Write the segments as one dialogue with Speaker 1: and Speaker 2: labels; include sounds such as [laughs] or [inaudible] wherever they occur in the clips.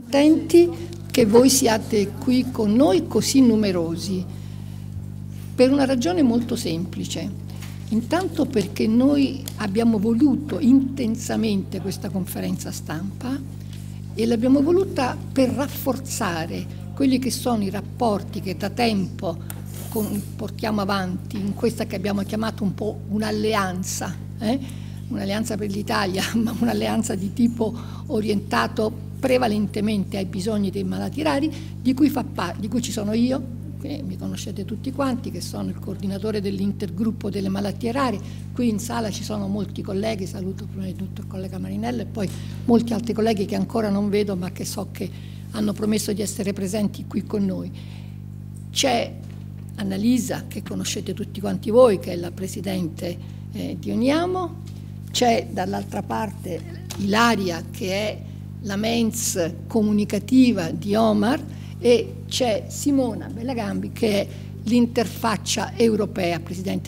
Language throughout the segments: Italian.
Speaker 1: Contenti che voi siate qui con noi così numerosi, per una ragione molto semplice. Intanto perché noi abbiamo voluto intensamente questa conferenza stampa e l'abbiamo voluta per rafforzare quelli che sono i rapporti che da tempo con, portiamo avanti in questa che abbiamo chiamato un po' un'alleanza, eh? un'alleanza per l'Italia, [laughs] ma un'alleanza di tipo orientato prevalentemente ai bisogni dei malati rari, di cui, pa- di cui ci sono io, che mi conoscete tutti quanti, che sono il coordinatore dell'intergruppo delle malattie rare. Qui in sala ci sono molti colleghi, saluto prima di tutto il collega Marinello e poi molti altri colleghi che ancora non vedo ma che so che hanno promesso di essere presenti qui con noi. C'è Annalisa, che conoscete tutti quanti voi, che è la presidente eh, di Uniamo, c'è dall'altra parte Ilaria, che è la mens comunicativa di Omar e c'è Simona Bellagambi che è l'interfaccia europea,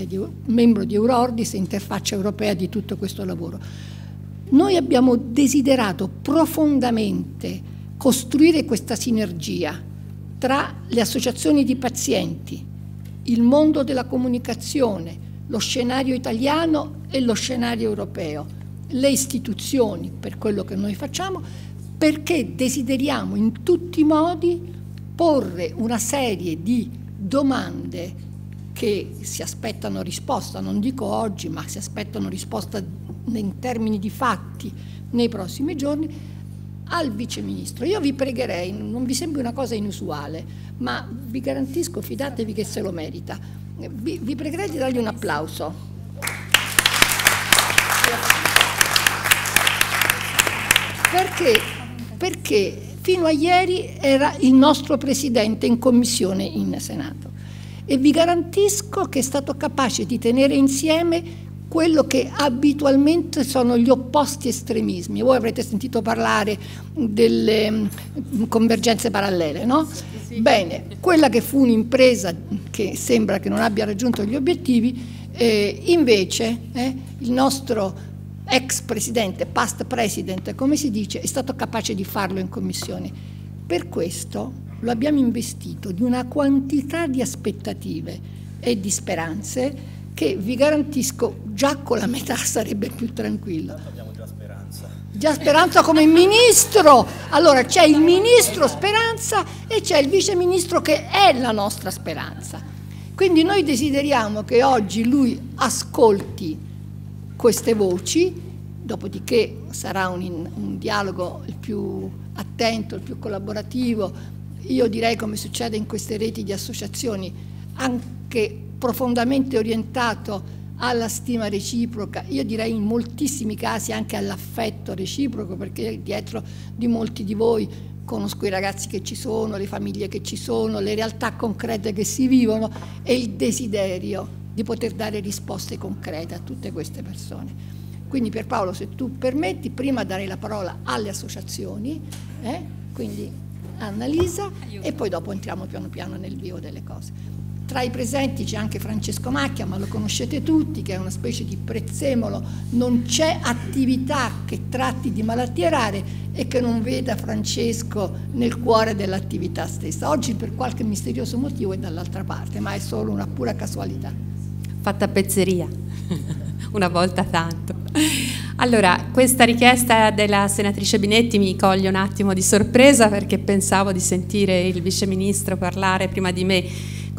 Speaker 1: di, membro di Eurordis, interfaccia europea di tutto questo lavoro. Noi abbiamo desiderato profondamente costruire questa sinergia tra le associazioni di pazienti, il mondo della comunicazione, lo scenario italiano e lo scenario europeo le istituzioni per quello che noi facciamo, perché desideriamo in tutti i modi porre una serie di domande che si aspettano risposta, non dico oggi, ma si aspettano risposta in termini di fatti nei prossimi giorni, al Vice Ministro. Io vi pregherei, non vi sembra una cosa inusuale, ma vi garantisco, fidatevi che se lo merita, vi, vi pregherei di dargli un applauso. Perché? Perché fino a ieri era il nostro presidente in commissione in Senato e vi garantisco che è stato capace di tenere insieme quello che abitualmente sono gli opposti estremismi. Voi avrete sentito parlare delle mm, convergenze parallele, no? Bene, quella che fu un'impresa che sembra che non abbia raggiunto gli obiettivi, eh, invece eh, il nostro ex presidente, past president, come si dice, è stato capace di farlo in commissione. Per questo lo abbiamo investito di una quantità di aspettative e di speranze che vi garantisco già con la metà sarebbe più tranquillo. Abbiamo già Speranza. Già Speranza come ministro. Allora c'è il ministro Speranza e c'è il vice ministro che è la nostra speranza. Quindi noi desideriamo che oggi lui ascolti queste voci, dopodiché sarà un, un dialogo il più attento, il più collaborativo, io direi come succede in queste reti di associazioni, anche profondamente orientato alla stima reciproca, io direi in moltissimi casi anche all'affetto reciproco, perché dietro di molti di voi conosco i ragazzi che ci sono, le famiglie che ci sono, le realtà concrete che si vivono e il desiderio di poter dare risposte concrete a tutte queste persone. Quindi per Paolo, se tu permetti, prima darei la parola alle associazioni, eh? quindi Annalisa, e poi dopo entriamo piano piano nel vivo delle cose. Tra i presenti c'è anche Francesco Macchia, ma lo conoscete tutti, che è una specie di prezzemolo. Non c'è attività che tratti di malattie rare e che non veda Francesco nel cuore dell'attività stessa. Oggi per qualche misterioso motivo è dall'altra parte, ma è solo una pura casualità
Speaker 2: fatta a pezzeria, [laughs]
Speaker 3: una volta tanto. Allora, questa richiesta della senatrice Binetti mi coglie un attimo di sorpresa perché pensavo di sentire il viceministro parlare prima di me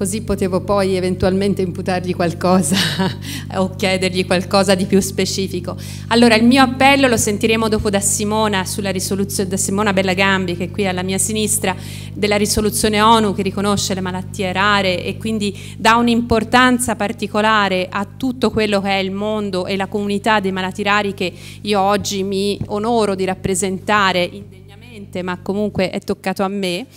Speaker 3: così potevo poi eventualmente imputargli qualcosa [laughs] o chiedergli qualcosa di più specifico. Allora il mio appello lo sentiremo dopo da Simona sulla risoluzione da Simona Bellagambi che è qui alla mia sinistra della risoluzione ONU che riconosce le malattie rare e quindi dà un'importanza particolare a tutto quello che è il mondo e la comunità dei malati rari che io oggi mi onoro di rappresentare indegnamente, ma comunque è toccato a me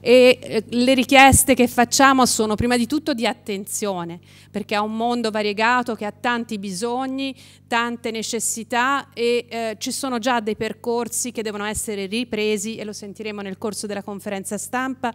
Speaker 3: e eh, le richieste che facciamo sono prima di tutto di attenzione, perché è un mondo variegato che ha tanti bisogni, tante necessità e eh, ci sono già dei percorsi che devono essere ripresi e lo sentiremo nel corso della conferenza stampa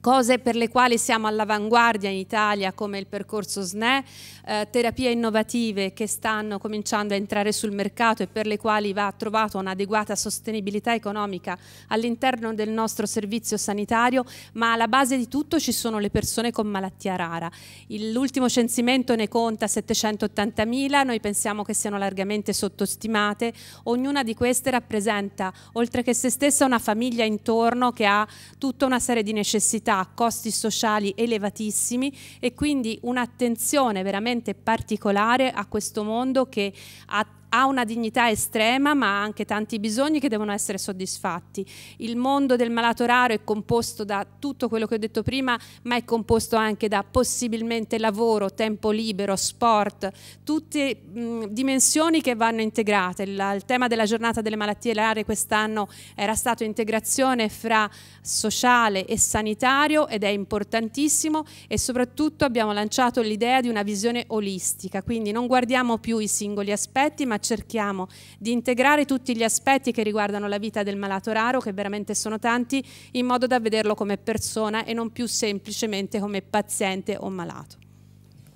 Speaker 3: cose per le quali siamo all'avanguardia in Italia come il percorso SNE, eh, terapie innovative che stanno cominciando a entrare sul mercato e per le quali va trovata un'adeguata sostenibilità economica all'interno del nostro servizio sanitario, ma alla base di tutto ci sono le persone con malattia rara. L'ultimo censimento ne conta 780.000, noi pensiamo che siano largamente sottostimate, ognuna di queste rappresenta, oltre che se stessa, una famiglia intorno che ha tutta una serie di necessità, costi sociali elevatissimi e quindi un'attenzione veramente veramente particolare a questo mondo che ha ha una dignità estrema ma ha anche tanti bisogni che devono essere soddisfatti. Il mondo del malato raro è composto da tutto quello che ho detto prima ma è composto anche da possibilmente lavoro, tempo libero, sport, tutte mh, dimensioni che vanno integrate. La, il tema della giornata delle malattie rare quest'anno era stato integrazione fra sociale e sanitario ed è importantissimo e soprattutto abbiamo lanciato l'idea di una visione olistica, quindi non guardiamo più i singoli aspetti ma cerchiamo di integrare tutti gli aspetti che riguardano la vita del malato raro, che veramente sono tanti, in modo da vederlo come persona e non più semplicemente come paziente o malato.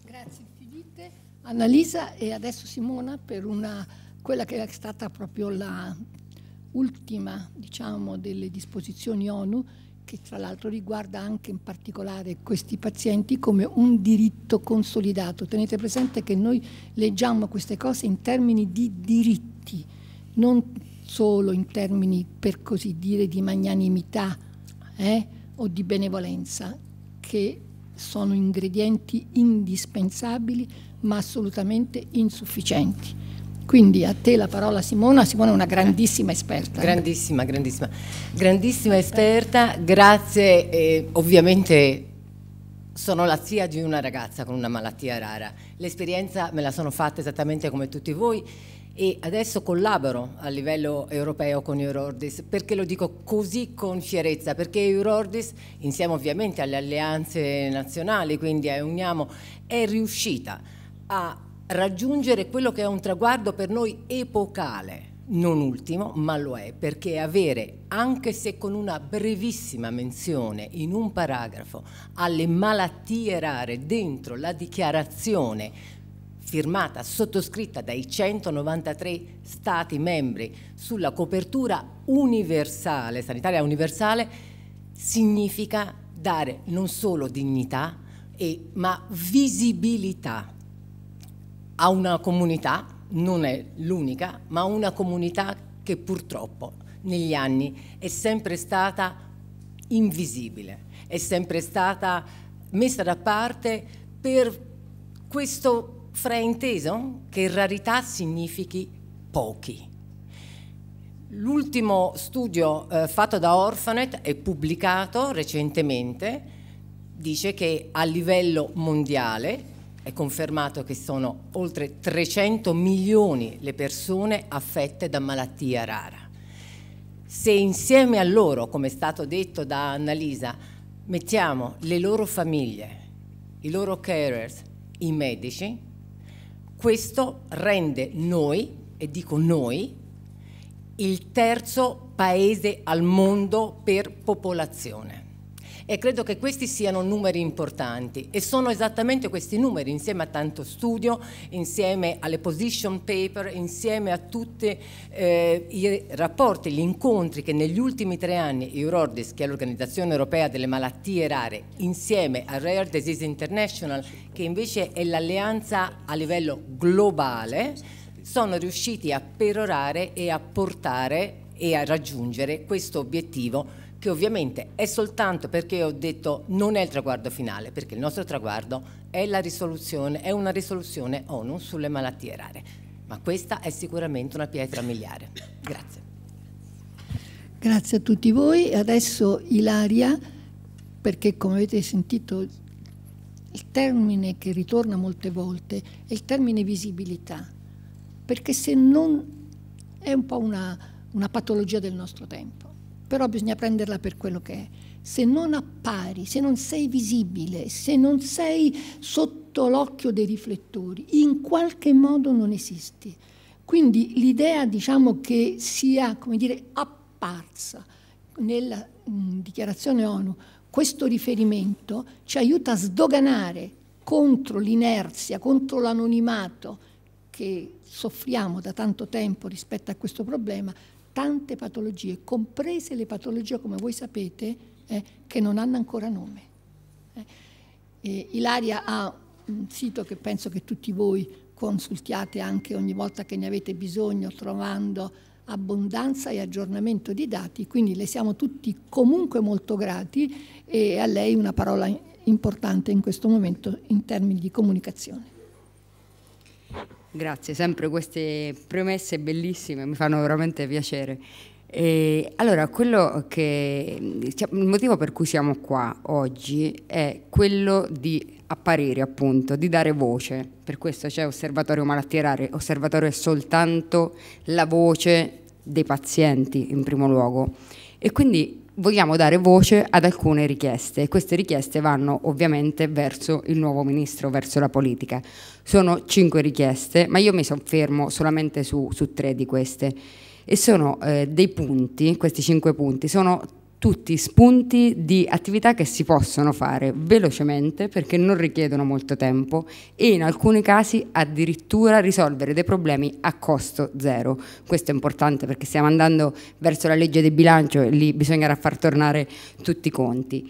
Speaker 1: Grazie infinite. Annalisa
Speaker 3: e adesso Simona per una, quella che è stata proprio la
Speaker 1: ultima diciamo, delle disposizioni ONU che tra l'altro riguarda anche in particolare questi pazienti come un diritto consolidato. Tenete presente che noi leggiamo queste cose in termini di diritti, non solo in termini per così dire di magnanimità eh, o di benevolenza, che sono ingredienti indispensabili ma assolutamente insufficienti. Quindi a te la parola Simona, Simona è una grandissima esperta.
Speaker 4: Grandissima, grandissima, grandissima esperta, grazie, eh, ovviamente sono la zia di una ragazza con una malattia rara, l'esperienza me la sono fatta esattamente come tutti voi e adesso collaboro a livello europeo con Eurordis, perché lo dico così con fierezza, perché Eurordis, insieme ovviamente alle alleanze nazionali, quindi a Uniamo, è riuscita a raggiungere quello che è un traguardo per noi epocale, non ultimo, ma lo è, perché avere, anche se con una brevissima menzione in un paragrafo, alle malattie rare dentro la dichiarazione firmata, sottoscritta dai 193 Stati membri sulla copertura universale, sanitaria universale, significa dare non solo dignità, e, ma visibilità a una comunità, non è l'unica, ma una comunità che purtroppo negli anni è sempre stata invisibile, è sempre stata messa da parte per questo frainteso che rarità significhi pochi. L'ultimo studio eh, fatto da Orphanet e pubblicato recentemente dice che a livello mondiale è confermato che sono oltre 300 milioni le persone affette da malattia rara. Se insieme a loro, come è stato detto da Annalisa, mettiamo le loro famiglie, i loro carers, i medici, questo rende noi, e dico noi, il terzo paese al mondo per popolazione e credo che questi siano numeri importanti e sono esattamente questi numeri insieme a tanto studio, insieme alle position paper, insieme a tutti eh, i rapporti, gli incontri che negli ultimi tre anni Eurordis, che è l'Organizzazione Europea delle Malattie Rare, insieme a Rare Disease International, che invece è l'alleanza a livello globale, sono riusciti a perorare e a portare e a raggiungere questo obiettivo che ovviamente è soltanto perché ho detto non è il traguardo finale, perché il nostro traguardo è, la risoluzione, è una risoluzione ONU sulle malattie rare, ma questa è sicuramente una pietra miliare. Grazie.
Speaker 1: Grazie a tutti voi. Adesso Ilaria, perché come avete sentito il termine che ritorna molte volte è il termine visibilità, perché se non è un po' una, una patologia del nostro tempo però bisogna prenderla per quello che è. Se non appari, se non sei visibile, se non sei sotto l'occhio dei riflettori, in qualche modo non esisti. Quindi l'idea diciamo, che sia dire, apparsa nella mh, mm, dichiarazione ONU questo riferimento ci aiuta a sdoganare contro l'inerzia, contro l'anonimato che soffriamo da tanto tempo rispetto a questo problema, tante patologie, comprese le patologie, come voi sapete, eh, che non hanno ancora nome. Eh, Ilaria ha un sito che penso che tutti voi consultiate anche ogni volta che ne avete bisogno, trovando abbondanza e aggiornamento di dati, quindi le siamo tutti comunque molto grati e a lei una parola importante in questo momento in termini di comunicazione.
Speaker 5: Grazie, sempre queste premesse bellissime mi fanno veramente piacere. E allora, che, cioè, il motivo per cui siamo qua oggi è quello di apparire, appunto, di dare voce. Per questo c'è Osservatorio Malattie Rare. Osservatorio è soltanto la voce dei pazienti, in primo luogo. E quindi vogliamo dare voce ad alcune richieste e queste richieste vanno ovviamente verso il nuovo ministro, verso la politica. Sono cinque richieste, ma io mi soffermo solamente su, su tre di queste. E sono eh, dei punti, questi cinque punti, sono tutti spunti di attività che si possono fare velocemente perché non richiedono molto tempo e in alcuni casi addirittura risolvere dei problemi a costo zero. Questo è importante perché stiamo andando verso la legge di bilancio e lì bisognerà far tornare tutti i conti.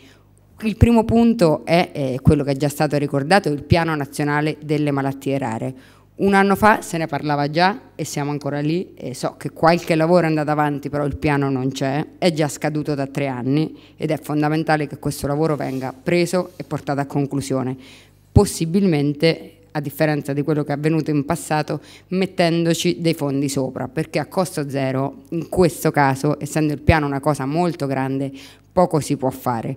Speaker 5: Il primo punto è, è quello che è già stato ricordato, il piano nazionale delle malattie rare. Un anno fa se ne parlava già e siamo ancora lì e so che qualche lavoro è andato avanti, però il piano non c'è, è già scaduto da tre anni ed è fondamentale che questo lavoro venga preso e portato a conclusione, possibilmente a differenza di quello che è avvenuto in passato, mettendoci dei fondi sopra, perché a costo zero, in questo caso, essendo il piano una cosa molto grande, poco si può fare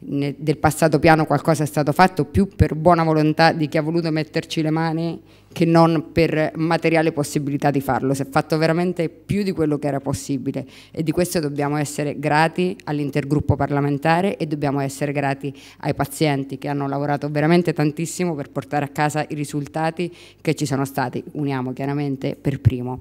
Speaker 5: del passato piano qualcosa è stato fatto più per buona volontà di chi ha voluto metterci le mani che non per materiale possibilità di farlo, si è fatto veramente più di quello che era possibile e di questo dobbiamo essere grati all'intergruppo parlamentare e dobbiamo essere grati ai pazienti che hanno lavorato veramente tantissimo per portare a casa i risultati che ci sono stati, uniamo chiaramente per primo.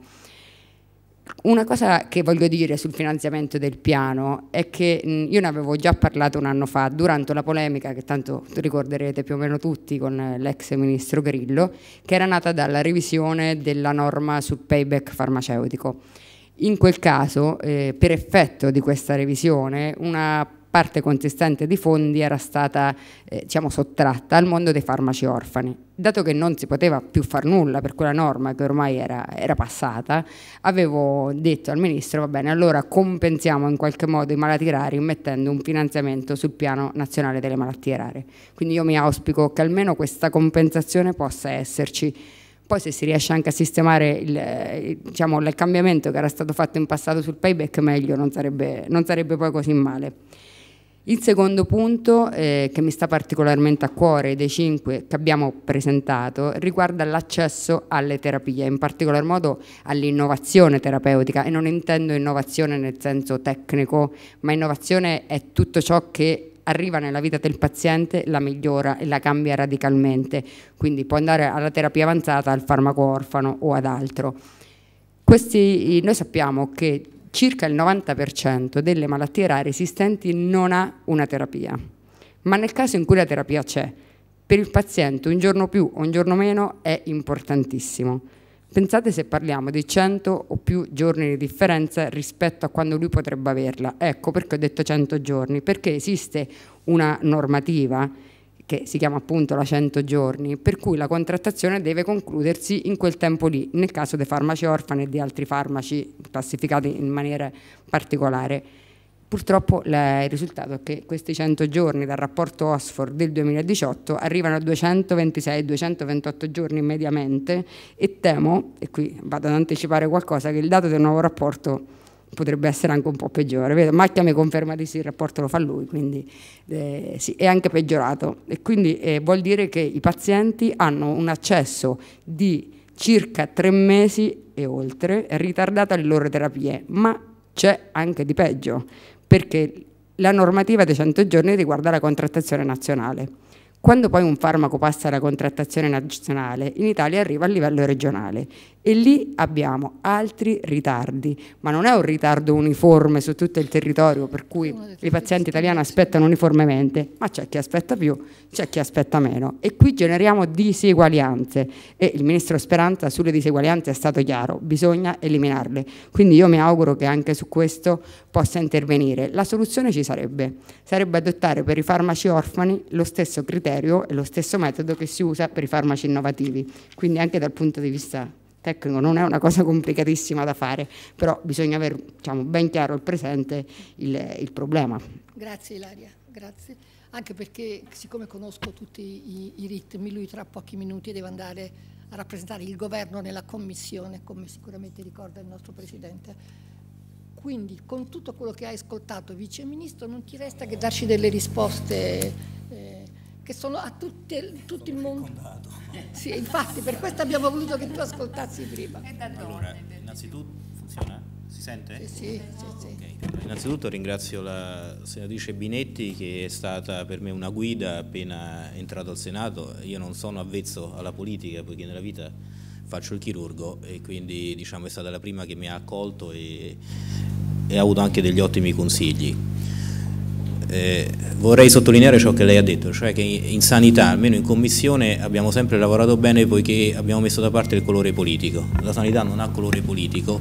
Speaker 5: Una cosa che voglio dire sul finanziamento del piano è che io ne avevo già parlato un anno fa durante la polemica che tanto ricorderete più o meno tutti con eh, l'ex ministro Grillo, che era nata dalla revisione della norma sul payback farmaceutico. In quel caso, eh, per effetto di questa revisione, una parte consistente di fondi era stata eh, diciamo, sottratta al mondo dei farmaci orfani. Dato che non si poteva più far nulla per quella norma che ormai era, era passata, avevo detto al Ministro, va bene, allora compensiamo in qualche modo i malati rari mettendo un finanziamento sul piano nazionale delle malattie rare. Quindi io mi auspico che almeno questa compensazione possa esserci. Poi se si riesce anche a sistemare il, eh, diciamo, il cambiamento che era stato fatto in passato sul payback, meglio, non sarebbe, non sarebbe poi così male. Il secondo punto eh, che mi sta particolarmente a cuore dei cinque che abbiamo presentato riguarda l'accesso alle terapie, in particolar modo all'innovazione terapeutica e non intendo innovazione nel senso tecnico, ma innovazione è tutto ciò che arriva nella vita del paziente, la migliora e la cambia radicalmente, quindi può andare alla terapia avanzata, al farmaco orfano o ad altro. Questi, noi sappiamo che circa il 90% delle malattie rare esistenti non ha una terapia, ma nel caso in cui la terapia c'è, per il paziente un giorno più o un giorno meno è importantissimo. Pensate se parliamo di 100 o più giorni di differenza rispetto a quando lui potrebbe averla. Ecco perché ho detto 100 giorni, perché esiste una normativa che si chiama appunto la 100 giorni, per cui la contrattazione deve concludersi in quel tempo lì, nel caso dei farmaci orfani e di altri farmaci classificati in maniera particolare. Purtroppo il risultato è che questi 100 giorni dal rapporto Oxford del 2018 arrivano a 226-228 giorni mediamente e temo, e qui vado ad anticipare qualcosa, che il dato del nuovo rapporto potrebbe essere anche un po' peggiore. Vedo, Macchia mi conferma di sì, il rapporto lo fa lui, quindi eh, sì, è anche peggiorato. E quindi eh, vuol dire che i pazienti hanno un accesso di circa tre mesi e oltre ritardato alle loro terapie, ma c'è anche di peggio, perché la normativa dei 100 giorni riguarda la contrattazione nazionale quando poi un farmaco passa alla contrattazione nazionale, in Italia arriva a livello regionale e lì abbiamo altri ritardi, ma non è un ritardo uniforme su tutto il territorio, per cui i pazienti italiani aspettano uniformemente, ma c'è chi aspetta più, c'è chi aspetta meno e qui generiamo diseguaglianze e il ministro Speranza sulle diseguaglianze è stato chiaro, bisogna eliminarle. Quindi io mi auguro che anche su questo possa intervenire. La soluzione ci sarebbe, sarebbe adottare per i farmaci orfani lo stesso criterio e lo stesso metodo che si usa per i farmaci innovativi, quindi anche dal punto di vista tecnico non è una cosa complicatissima da fare, però bisogna avere diciamo, ben chiaro il presente il, il problema.
Speaker 1: Grazie Ilaria, grazie. Anche perché siccome conosco tutti i, i ritmi, lui tra pochi minuti deve andare a rappresentare il governo nella commissione, come sicuramente ricorda il nostro Presidente. Quindi con tutto quello che hai ascoltato, Vice Ministro, non ti resta che darci delle risposte eh, che sono a tutte, tutto il mondo. [laughs] Sì, infatti per questo abbiamo voluto che
Speaker 6: tu ascoltassi prima. Allora, innanzitutto funziona? Si sente? Sì, sì, sì, okay. Innanzitutto ringrazio la senatrice Binetti che è stata per me una guida appena entrato al Senato. Io non sono avvezzo alla politica poiché nella vita faccio il chirurgo e quindi diciamo, è stata la prima che mi ha accolto e e ha avuto anche degli ottimi consigli. Eh, vorrei sottolineare ciò che lei ha detto, cioè che in sanità, almeno in commissione, abbiamo sempre lavorato bene poiché abbiamo messo da parte il colore politico. La sanità non ha colore politico,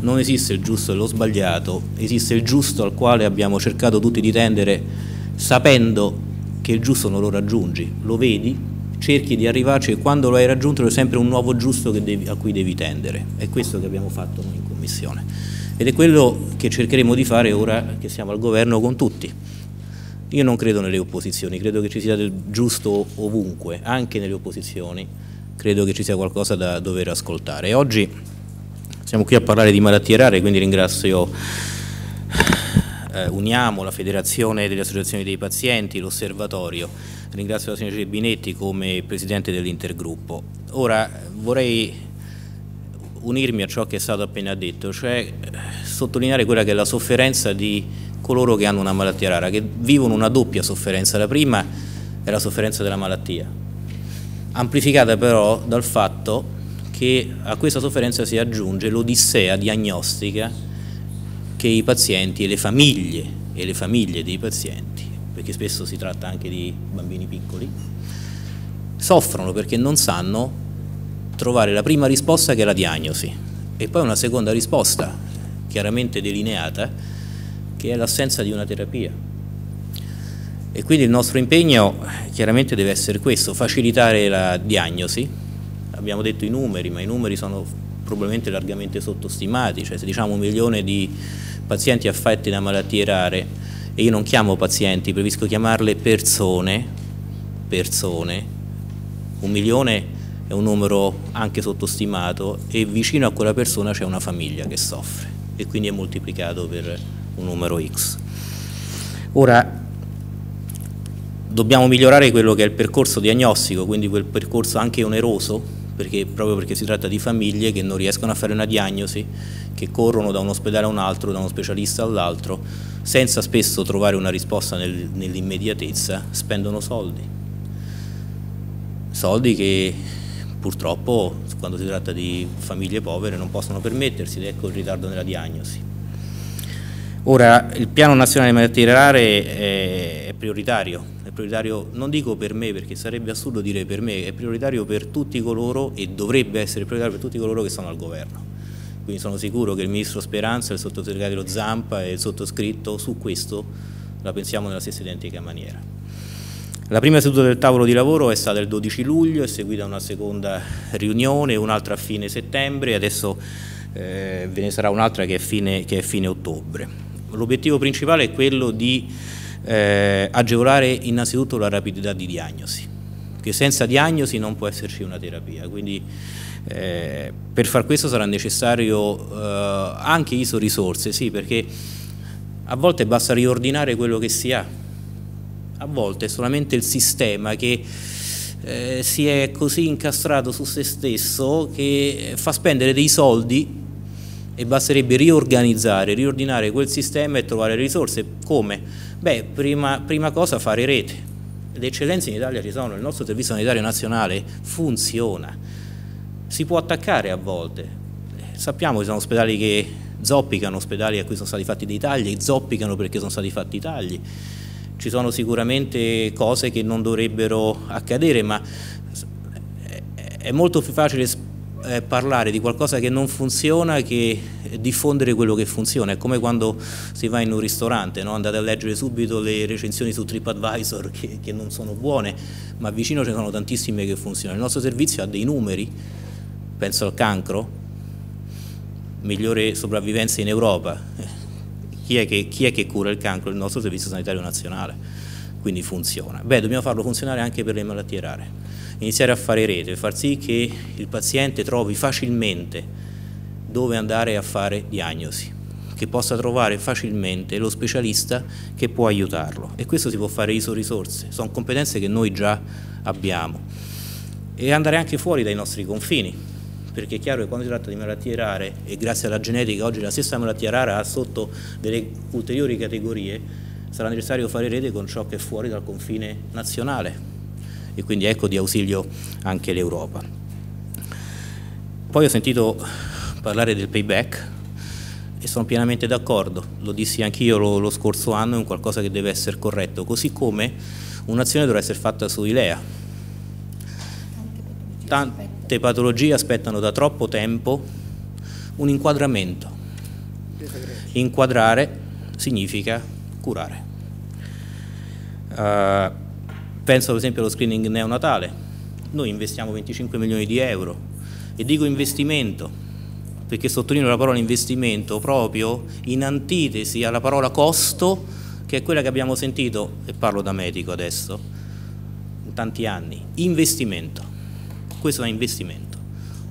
Speaker 6: non esiste il giusto e lo sbagliato, esiste il giusto al quale abbiamo cercato tutti di tendere sapendo che il giusto non lo raggiungi, lo vedi, cerchi di arrivarci e quando lo hai raggiunto è sempre un nuovo giusto devi, a cui devi tendere. È questo che abbiamo fatto noi in commissione ed è quello che cercheremo di fare ora che siamo al governo con tutti. Io non credo nelle opposizioni, credo che ci sia del giusto ovunque, anche nelle opposizioni, credo che ci sia qualcosa da dover ascoltare. oggi siamo qui a parlare di malattie rare, quindi ringrazio eh, Uniamo, la Federazione delle Associazioni dei Pazienti, l'Osservatorio, ringrazio la signora Binetti come Presidente dell'Intergruppo. Ora vorrei unirmi a ciò che è stato appena detto, cioè eh, sottolineare quella che è la sofferenza di coloro che hanno una malattia rara, che vivono una doppia sofferenza. La prima è la sofferenza della malattia, amplificata però dal fatto che a questa sofferenza si aggiunge l'odissea diagnostica che i pazienti e le famiglie, e le famiglie dei pazienti, perché spesso si tratta anche di bambini piccoli, soffrono perché non sanno trovare la prima risposta che è la diagnosi e poi una seconda risposta chiaramente delineata che è l'assenza di una terapia. E quindi il nostro impegno chiaramente deve essere questo, facilitare la diagnosi, abbiamo detto i numeri, ma i numeri sono probabilmente largamente sottostimati, cioè se diciamo un milione di pazienti affetti da malattie rare, e io non chiamo pazienti, preferisco chiamarle persone, persone, un milione è un numero anche sottostimato e vicino a quella persona c'è una famiglia che soffre e quindi è moltiplicato per un numero x. Ora dobbiamo migliorare quello che è il percorso diagnostico, quindi quel percorso anche oneroso, perché, proprio perché si tratta di famiglie che non riescono a fare una diagnosi, che corrono da un ospedale a un altro, da uno specialista all'altro, senza spesso trovare una risposta nel, nell'immediatezza, spendono soldi. Soldi che purtroppo quando si tratta di famiglie povere non possono permettersi ed ecco il ritardo nella diagnosi. Ora, il piano nazionale malattie rare è prioritario, è prioritario non dico per me perché sarebbe assurdo dire per me, è prioritario per tutti coloro e dovrebbe essere prioritario per tutti coloro che sono al governo. Quindi sono sicuro che il Ministro Speranza, il Sottosegretario Zampa e il sottoscritto su questo la pensiamo nella stessa identica maniera. La prima seduta del tavolo di lavoro è stata il 12 luglio, è seguita una seconda riunione, un'altra a fine settembre e adesso eh, ve ne sarà un'altra che, che, è fine ottobre. L'obiettivo principale è quello di eh, agevolare innanzitutto la rapidità di diagnosi, che senza diagnosi non può esserci una terapia, quindi eh, per far questo sarà necessario eh, anche ISO risorse, sì, perché a volte basta riordinare quello che si ha, a volte è solamente il sistema che eh, si è così incastrato su se stesso che fa spendere dei soldi e basterebbe riorganizzare, riordinare quel sistema e trovare risorse. Come? Beh, prima, prima cosa fare rete. Le eccellenze in Italia ci sono, il nostro Servizio Sanitario Nazionale funziona, si può attaccare a volte. Eh, sappiamo che sono ospedali che zoppicano, ospedali a cui sono stati fatti dei tagli, zoppicano perché sono stati fatti i tagli ci sono sicuramente cose che non dovrebbero accadere, ma è molto più facile eh, parlare di qualcosa che non funziona che diffondere quello che funziona. È come quando si va in un ristorante, no? andate a leggere subito le recensioni su TripAdvisor [laughs] che, che non sono buone, ma vicino ce ne sono tantissime che funzionano. Il nostro servizio ha dei numeri, penso al cancro, migliore sopravvivenza in Europa, chi è, che, chi è che cura il cancro? Il nostro Servizio Sanitario Nazionale, quindi funziona. Beh, dobbiamo farlo funzionare anche per le malattie rare, iniziare a fare rete, far sì che il paziente trovi facilmente dove andare a fare diagnosi che possa trovare facilmente lo specialista che può aiutarlo e questo si può fare ISO risorse, sono competenze che noi già abbiamo e andare anche fuori dai nostri confini, perché è chiaro che quando si tratta di malattie rare e grazie alla genetica oggi la stessa malattia rara ha sotto delle ulteriori categorie, sarà necessario fare rete con ciò che è fuori dal confine nazionale e quindi ecco di ausilio anche l'Europa. Poi ho sentito parlare del payback e sono pienamente d'accordo, lo dissi anch'io lo, lo scorso anno, è un qualcosa che deve essere corretto, così come un'azione dovrà essere fatta su ILEA. Tant- Molte patologie aspettano da troppo tempo un inquadramento. Inquadrare significa curare. Uh, penso per esempio allo screening neonatale. Noi investiamo 25 milioni di euro e dico investimento perché sottolineo la parola investimento proprio in antitesi alla parola costo che è quella che abbiamo sentito, e parlo da medico adesso, in tanti anni, investimento questo è un investimento.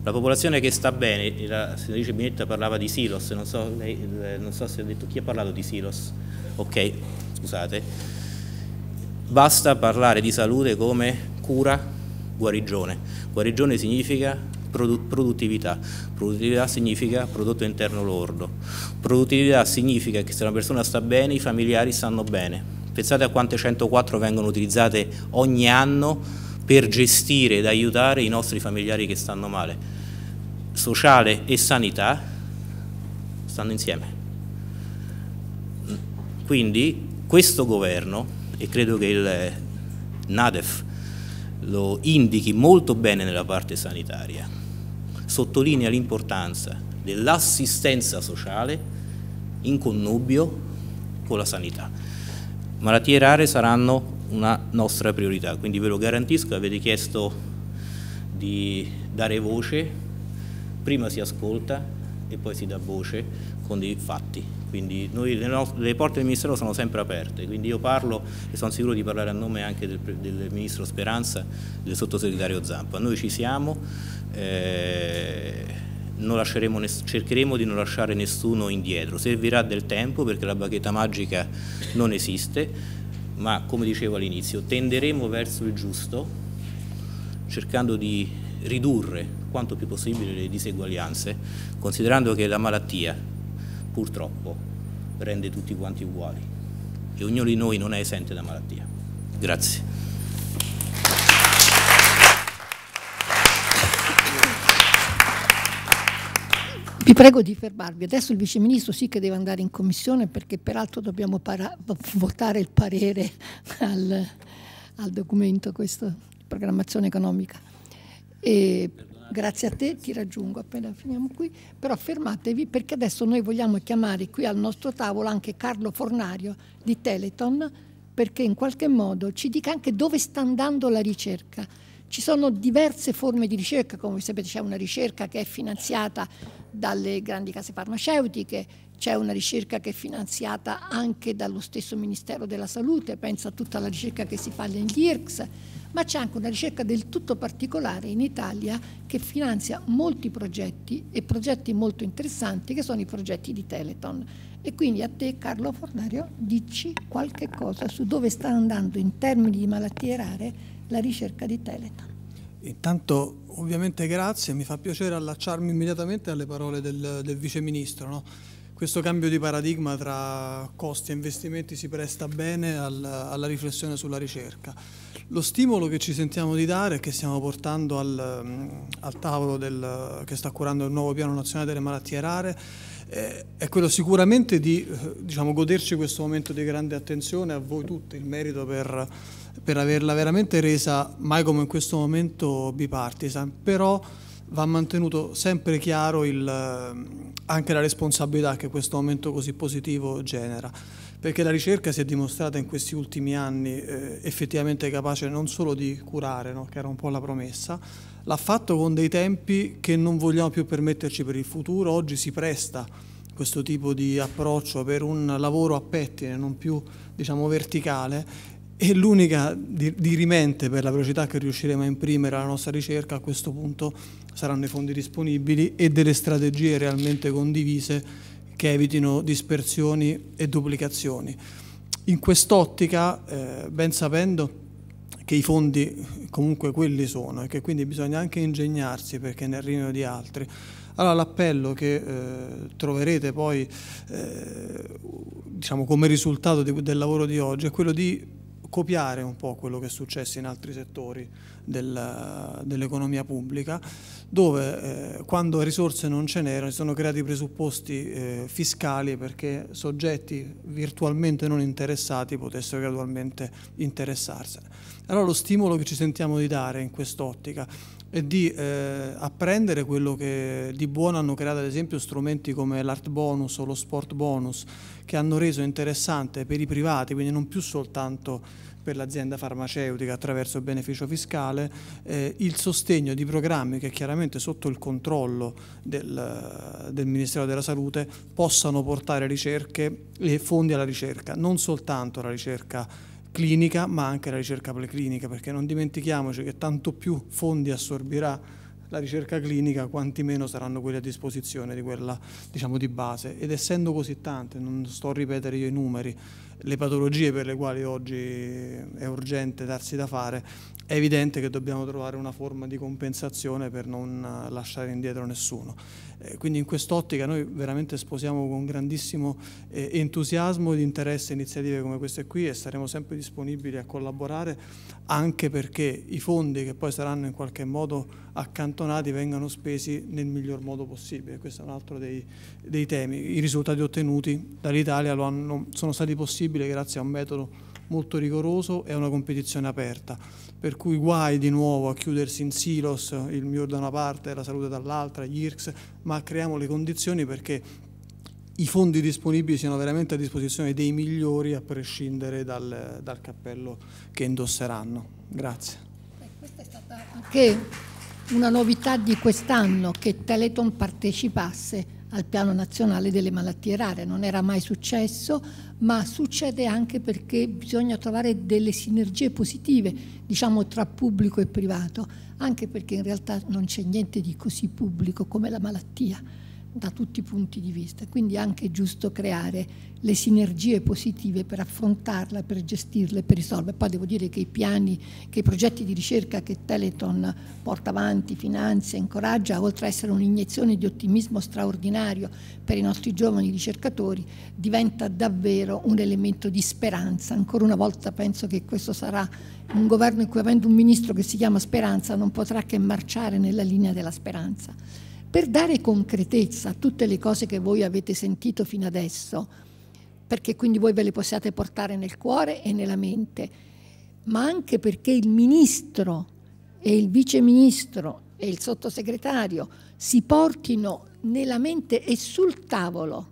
Speaker 6: La popolazione che sta bene, la senatrice Binetta parlava di silos, non so, lei, eh, non so se ha detto chi ha parlato di silos, ok, scusate, basta parlare di salute come cura, guarigione. Guarigione significa produttività, produttività significa prodotto interno lordo, produttività significa che se una persona sta bene i familiari stanno bene. Pensate a quante 104 vengono utilizzate ogni anno per gestire ed aiutare i nostri familiari che stanno male. Sociale e sanità stanno insieme. Quindi questo governo, e credo che il NADEF lo indichi molto bene nella parte sanitaria, sottolinea l'importanza dell'assistenza sociale in connubio con la sanità. Malattie rare saranno una nostra priorità, quindi ve lo garantisco, avete chiesto di dare voce, prima si ascolta e poi si dà voce con dei fatti, quindi noi, le, nostre, le, porte del Ministero sono sempre aperte, quindi io parlo e sono sicuro di parlare a nome anche del, del Ministro Speranza, del Sottosegretario Zampa, noi ci siamo, eh, cercheremo di non lasciare nessuno indietro, servirà del tempo perché la bacchetta magica non esiste, ma come dicevo all'inizio, tenderemo verso il giusto, cercando di ridurre quanto più possibile le diseguaglianze, considerando che la malattia purtroppo rende tutti quanti uguali e ognuno di noi non è esente da malattia. Grazie.
Speaker 1: Vi prego di fermarvi. Adesso il Vice Ministro sì che deve andare in commissione perché peraltro dobbiamo votare il parere al, al documento, questo, programmazione economica. E grazie a te, ti raggiungo appena finiamo qui, però fermatevi perché adesso noi vogliamo chiamare qui al nostro tavolo anche Carlo Fornario di Teleton perché in qualche modo ci dica anche dove sta andando la ricerca ci sono diverse forme di ricerca, come sapete c'è una ricerca che è finanziata dalle grandi case farmaceutiche, c'è una ricerca che è finanziata anche dallo stesso Ministero della Salute, penso a tutta la ricerca che si fa negli IRCS, ma c'è anche una ricerca del tutto particolare in Italia che finanzia molti progetti e progetti molto interessanti che sono i progetti di Teleton. E quindi a te Carlo Fornario dici qualche cosa su dove sta andando in termini di malattie rare la ricerca di Teletan.
Speaker 7: Intanto ovviamente grazie, mi fa piacere allacciarmi immediatamente alle parole del, del Vice Ministro. No? Questo cambio di paradigma tra costi e investimenti si presta bene al, alla riflessione sulla ricerca. Lo stimolo che ci sentiamo di dare e che stiamo portando al, mm, al tavolo del, che sta curando il nuovo piano nazionale delle malattie rare eh, è quello sicuramente di eh, diciamo, goderci questo momento di grande attenzione a voi tutti, il merito per per averla veramente resa mai come in questo momento bipartisan, però va mantenuto sempre chiaro il, ehm, anche la responsabilità che questo momento così positivo genera, perché la ricerca si è dimostrata in questi ultimi anni eh, effettivamente capace non solo di curare, no, che era un po' la promessa, l'ha fatto con dei tempi che non vogliamo più permetterci per il futuro, oggi si presta questo tipo di approccio per un lavoro a pettine, non più diciamo verticale e l'unica dirimente per la velocità che riusciremo a imprimere alla nostra ricerca a questo punto saranno i fondi disponibili e delle strategie realmente condivise che evitino dispersioni e duplicazioni. In quest'ottica, eh, ben sapendo che i fondi comunque quelli sono e che quindi bisogna anche ingegnarsi perché ne arrivino di altri, allora l'appello che eh, troverete poi eh, diciamo come risultato di, del lavoro di oggi è quello di copiare un po' quello che è successo in altri settori del, dell'economia pubblica, dove eh, quando risorse non ce n'erano si sono creati presupposti eh, fiscali perché soggetti virtualmente non interessati potessero gradualmente interessarsene. Allora lo stimolo che ci sentiamo di dare in quest'ottica e di eh, apprendere quello che di buono hanno creato ad esempio strumenti come l'art bonus o lo sport bonus che hanno reso interessante per i privati, quindi non più soltanto per l'azienda farmaceutica attraverso il beneficio fiscale, eh, il sostegno di programmi che chiaramente sotto il controllo del, del Ministero della Salute possano portare ricerche e fondi alla ricerca, non soltanto la ricerca clinica ma anche la ricerca preclinica perché non dimentichiamoci che tanto più fondi assorbirà la ricerca clinica, quanti meno saranno quelli a disposizione di quella diciamo, di base. Ed essendo così tante, non sto a ripetere io i numeri, le patologie per le quali oggi è urgente darsi da fare, è evidente che dobbiamo trovare una forma di compensazione per non eh, lasciare indietro nessuno. Eh, quindi in quest'ottica noi veramente sposiamo con grandissimo eh, entusiasmo ed interesse iniziative come queste qui e saremo sempre disponibili a collaborare anche perché i fondi che poi saranno in qualche modo accantonati vengano spesi nel miglior modo possibile. Questo è un altro dei, dei temi. I risultati ottenuti dall'Italia sono stati possibili grazie a un metodo molto rigoroso e una competizione aperta, per cui guai di nuovo a chiudersi in silos, il mio da una parte, la salute dall'altra, gli IRCS, ma creiamo le condizioni perché i fondi disponibili siano veramente a disposizione dei migliori a prescindere dal, dal cappello che indosseranno. Grazie. Beh, questa
Speaker 1: è stata anche una novità di quest'anno che Teleton partecipasse al piano nazionale delle malattie rare. Non era mai successo, ma succede anche perché bisogna trovare delle sinergie positive, diciamo, tra pubblico e privato, anche perché in realtà non c'è niente di così pubblico come la malattia da tutti i punti di vista, quindi è anche giusto creare le sinergie positive per affrontarla, per gestirla e per risolverla. Poi devo dire che i piani, che i progetti di ricerca che Teleton porta avanti, finanzia, incoraggia, oltre a essere un'iniezione di ottimismo straordinario per i nostri giovani ricercatori, diventa davvero un elemento di speranza. Ancora una volta penso che questo sarà un governo in cui avendo un ministro che si chiama Speranza non potrà che marciare nella linea della speranza per dare concretezza a tutte le cose che voi avete sentito fino adesso, perché quindi voi ve le possiate portare nel cuore e nella mente, ma anche perché il ministro e il viceministro e il sottosegretario si portino nella mente e sul tavolo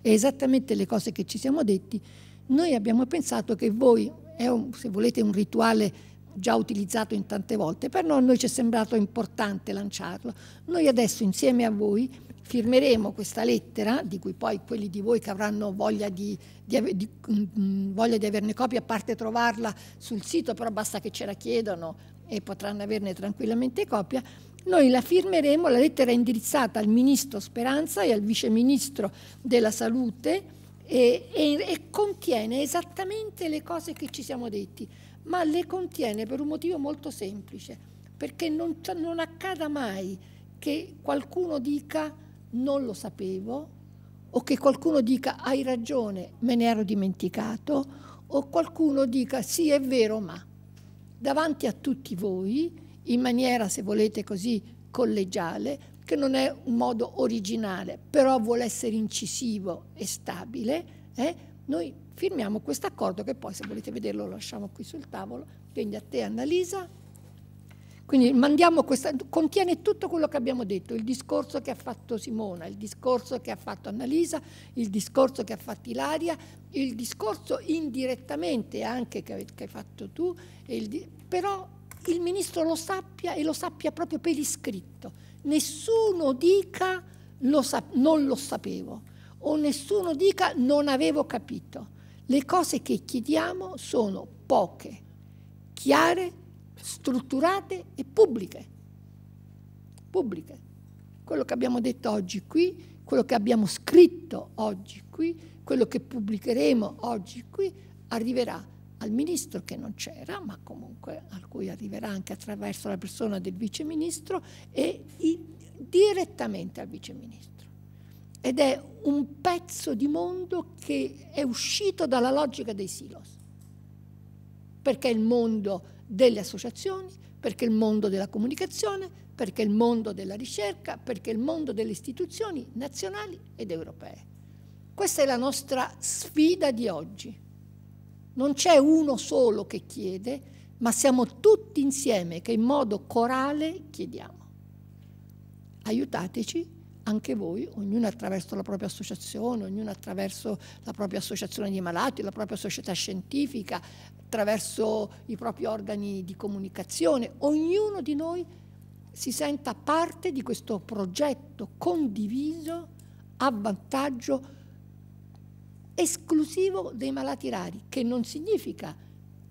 Speaker 1: esattamente le cose che ci siamo detti, noi abbiamo pensato che voi, è un, se volete un rituale già utilizzato in tante volte, però a noi ci è sembrato importante lanciarlo. Noi adesso insieme a voi firmeremo questa lettera, di cui poi quelli di voi che avranno voglia di, di, di, mh, mm, voglia di averne copia, a parte trovarla sul sito, però basta che ce la chiedano e potranno averne tranquillamente copia, noi la firmeremo, la lettera è indirizzata al Ministro Speranza e al Vice Ministro della Salute e, e, e contiene esattamente le cose che ci siamo detti ma le contiene per un motivo molto semplice, perché non, non accada mai che qualcuno dica non lo sapevo o che qualcuno dica hai ragione, me ne ero dimenticato o qualcuno dica sì è vero ma davanti a tutti voi in maniera se volete così collegiale che non è un modo originale però vuole essere incisivo e stabile eh, noi firmiamo questo accordo che poi se volete vederlo lo lasciamo qui sul tavolo, vieni a te Annalisa. Quindi mandiamo questa, contiene tutto quello che abbiamo detto, il discorso che ha fatto Simona, il discorso che ha fatto Annalisa, il discorso che ha fatto Ilaria, il discorso indirettamente anche che, hai fatto tu, il, però il ministro lo sappia e lo sappia proprio per iscritto. Nessuno dica lo non lo sapevo o nessuno dica non avevo capito le cose che chiediamo sono poche, chiare, strutturate e pubbliche. Pubbliche. Quello che abbiamo detto oggi qui, quello che abbiamo scritto oggi qui, quello che pubblicheremo oggi qui, arriverà al ministro che non c'era, ma comunque a cui arriverà anche attraverso la persona del viceministro e direttamente al viceministro ed è un pezzo di mondo che è uscito dalla logica dei silos, perché è il mondo delle associazioni, perché è il mondo della comunicazione, perché è il mondo della ricerca, perché è il mondo delle istituzioni nazionali ed europee. Questa è la nostra sfida di oggi. Non c'è uno solo che chiede, ma siamo tutti insieme che in modo corale chiediamo. Aiutateci anche voi, ognuno attraverso la propria associazione, ognuno attraverso la propria associazione di malati, la propria società scientifica, attraverso i propri organi di comunicazione, ognuno di noi si senta parte di questo progetto condiviso a vantaggio esclusivo dei malati rari, che non significa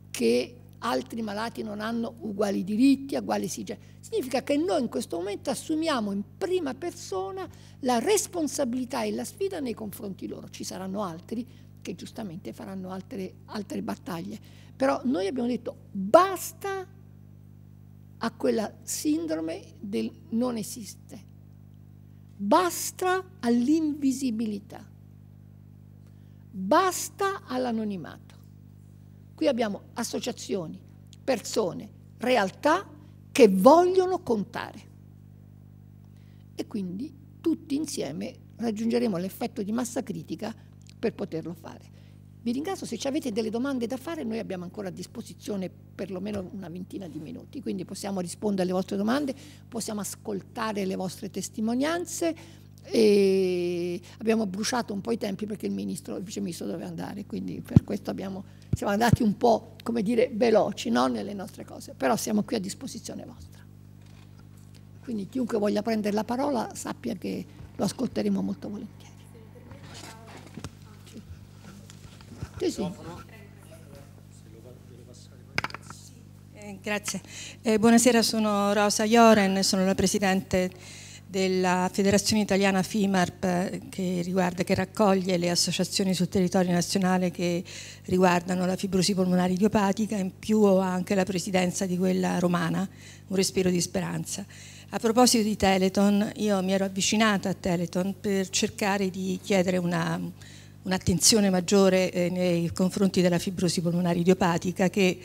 Speaker 1: che altri malati non hanno uguali diritti, uguali esigenze. Significa che noi in questo momento assumiamo in prima persona la responsabilità e la sfida nei confronti loro. Ci saranno altri che giustamente faranno altre, altre battaglie. Però noi abbiamo detto basta a quella sindrome del non esiste, basta all'invisibilità, basta all'anonimato. Qui abbiamo associazioni, persone, realtà che vogliono contare. E quindi tutti insieme raggiungeremo l'effetto di massa critica per poterlo fare. Vi ringrazio, se ci avete delle domande da fare noi abbiamo ancora a disposizione perlomeno una ventina di minuti, quindi possiamo rispondere alle vostre domande, possiamo ascoltare le vostre testimonianze e abbiamo bruciato un po' i tempi perché il ministro, il vice ministro doveva andare, quindi per questo abbiamo, siamo andati un po', come dire, veloci no? nelle nostre cose, però siamo qui a disposizione vostra. Quindi chiunque voglia prendere la parola sappia che lo ascolteremo molto volentieri.
Speaker 2: Sì, sì. Eh, grazie. Eh, buonasera, sono Rosa Ioren, sono la Presidente della Federazione Italiana FIMARP eh, che, riguarda, che raccoglie le associazioni sul territorio nazionale che riguardano la fibrosi polmonare idiopatica, in più ho anche la presidenza di quella romana, un respiro di speranza. A proposito di Teleton, io mi ero avvicinata a Teleton per cercare di chiedere un'attenzione un maggiore eh, nei confronti della fibrosi polmonare idiopatica che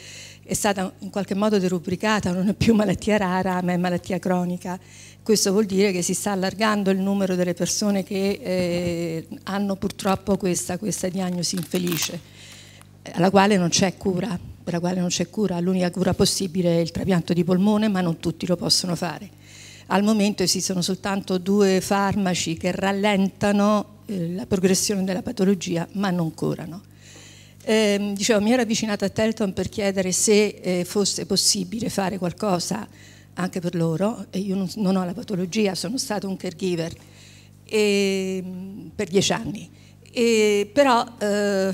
Speaker 2: è stata in qualche modo derubricata, non è più malattia rara ma è malattia cronica. Questo vuol dire che si sta allargando il numero delle persone che eh, hanno purtroppo questa, questa diagnosi infelice, alla quale non c'è cura, per la quale non c'è cura. L'unica cura possibile è il trapianto di polmone, ma non tutti lo possono fare. Al momento esistono soltanto due farmaci che rallentano eh, la progressione della patologia, ma non curano. Eh, dicevo, mi ero avvicinata a Telton per chiedere se eh, fosse possibile fare qualcosa anche per loro, e io non, non ho la patologia, sono stato un caregiver e, ehm, per dieci anni, e, però eh,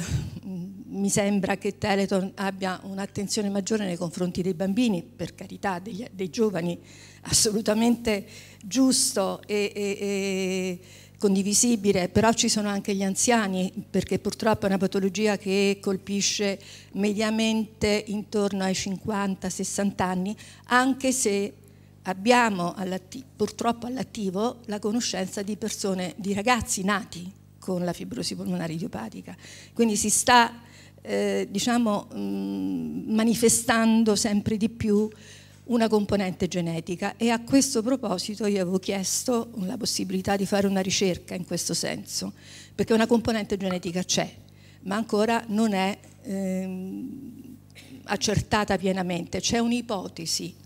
Speaker 2: mi sembra che Teleton abbia un'attenzione maggiore nei confronti dei bambini, per carità, degli, dei giovani, assolutamente giusto e, e, condivisibile, però ci sono anche gli anziani, perché purtroppo è una patologia che colpisce mediamente intorno ai 50-60 anni, anche se abbiamo all'attivo, purtroppo all'attivo la conoscenza di persone, di ragazzi nati con la fibrosi polmonare idiopatica. Quindi si sta eh, diciamo, mh, mm, manifestando sempre di più una componente genetica e a questo proposito io avevo chiesto la possibilità di fare una ricerca in questo senso, perché una componente genetica c'è, ma ancora non è ehm, accertata pienamente, c'è un'ipotesi.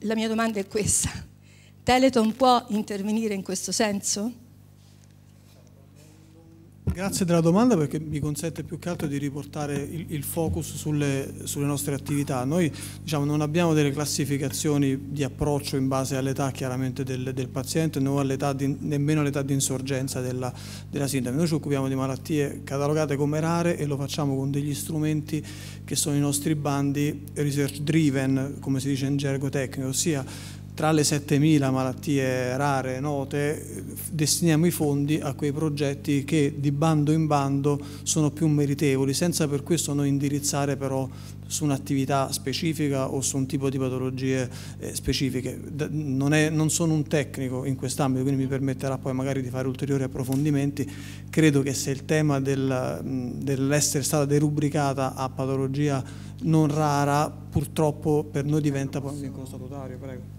Speaker 2: La mia domanda è questa, Teleton può intervenire in questo senso?
Speaker 7: Grazie della domanda perché mi consente più che altro di riportare il, il focus sulle, sulle, nostre attività. Noi diciamo, non abbiamo delle classificazioni di approccio in base all'età chiaramente del, del paziente, all di, nemmeno all'età di insorgenza della, della sindrome. Noi ci occupiamo di malattie catalogate come rare e lo facciamo con degli strumenti che sono i nostri bandi research driven, come si dice in gergo tecnico, ossia tra le 7.000 malattie rare note destiniamo i fondi a quei progetti che di bando in bando sono più meritevoli, senza per questo noi indirizzare però su un'attività specifica o su un tipo di patologie eh, specifiche. Non, è, non sono un tecnico in quest'ambito, quindi mi permetterà poi magari di fare ulteriori approfondimenti. Credo che se il tema del, dell'essere stata derubricata a patologia non rara, purtroppo per noi diventa poi un incosto totale. Prego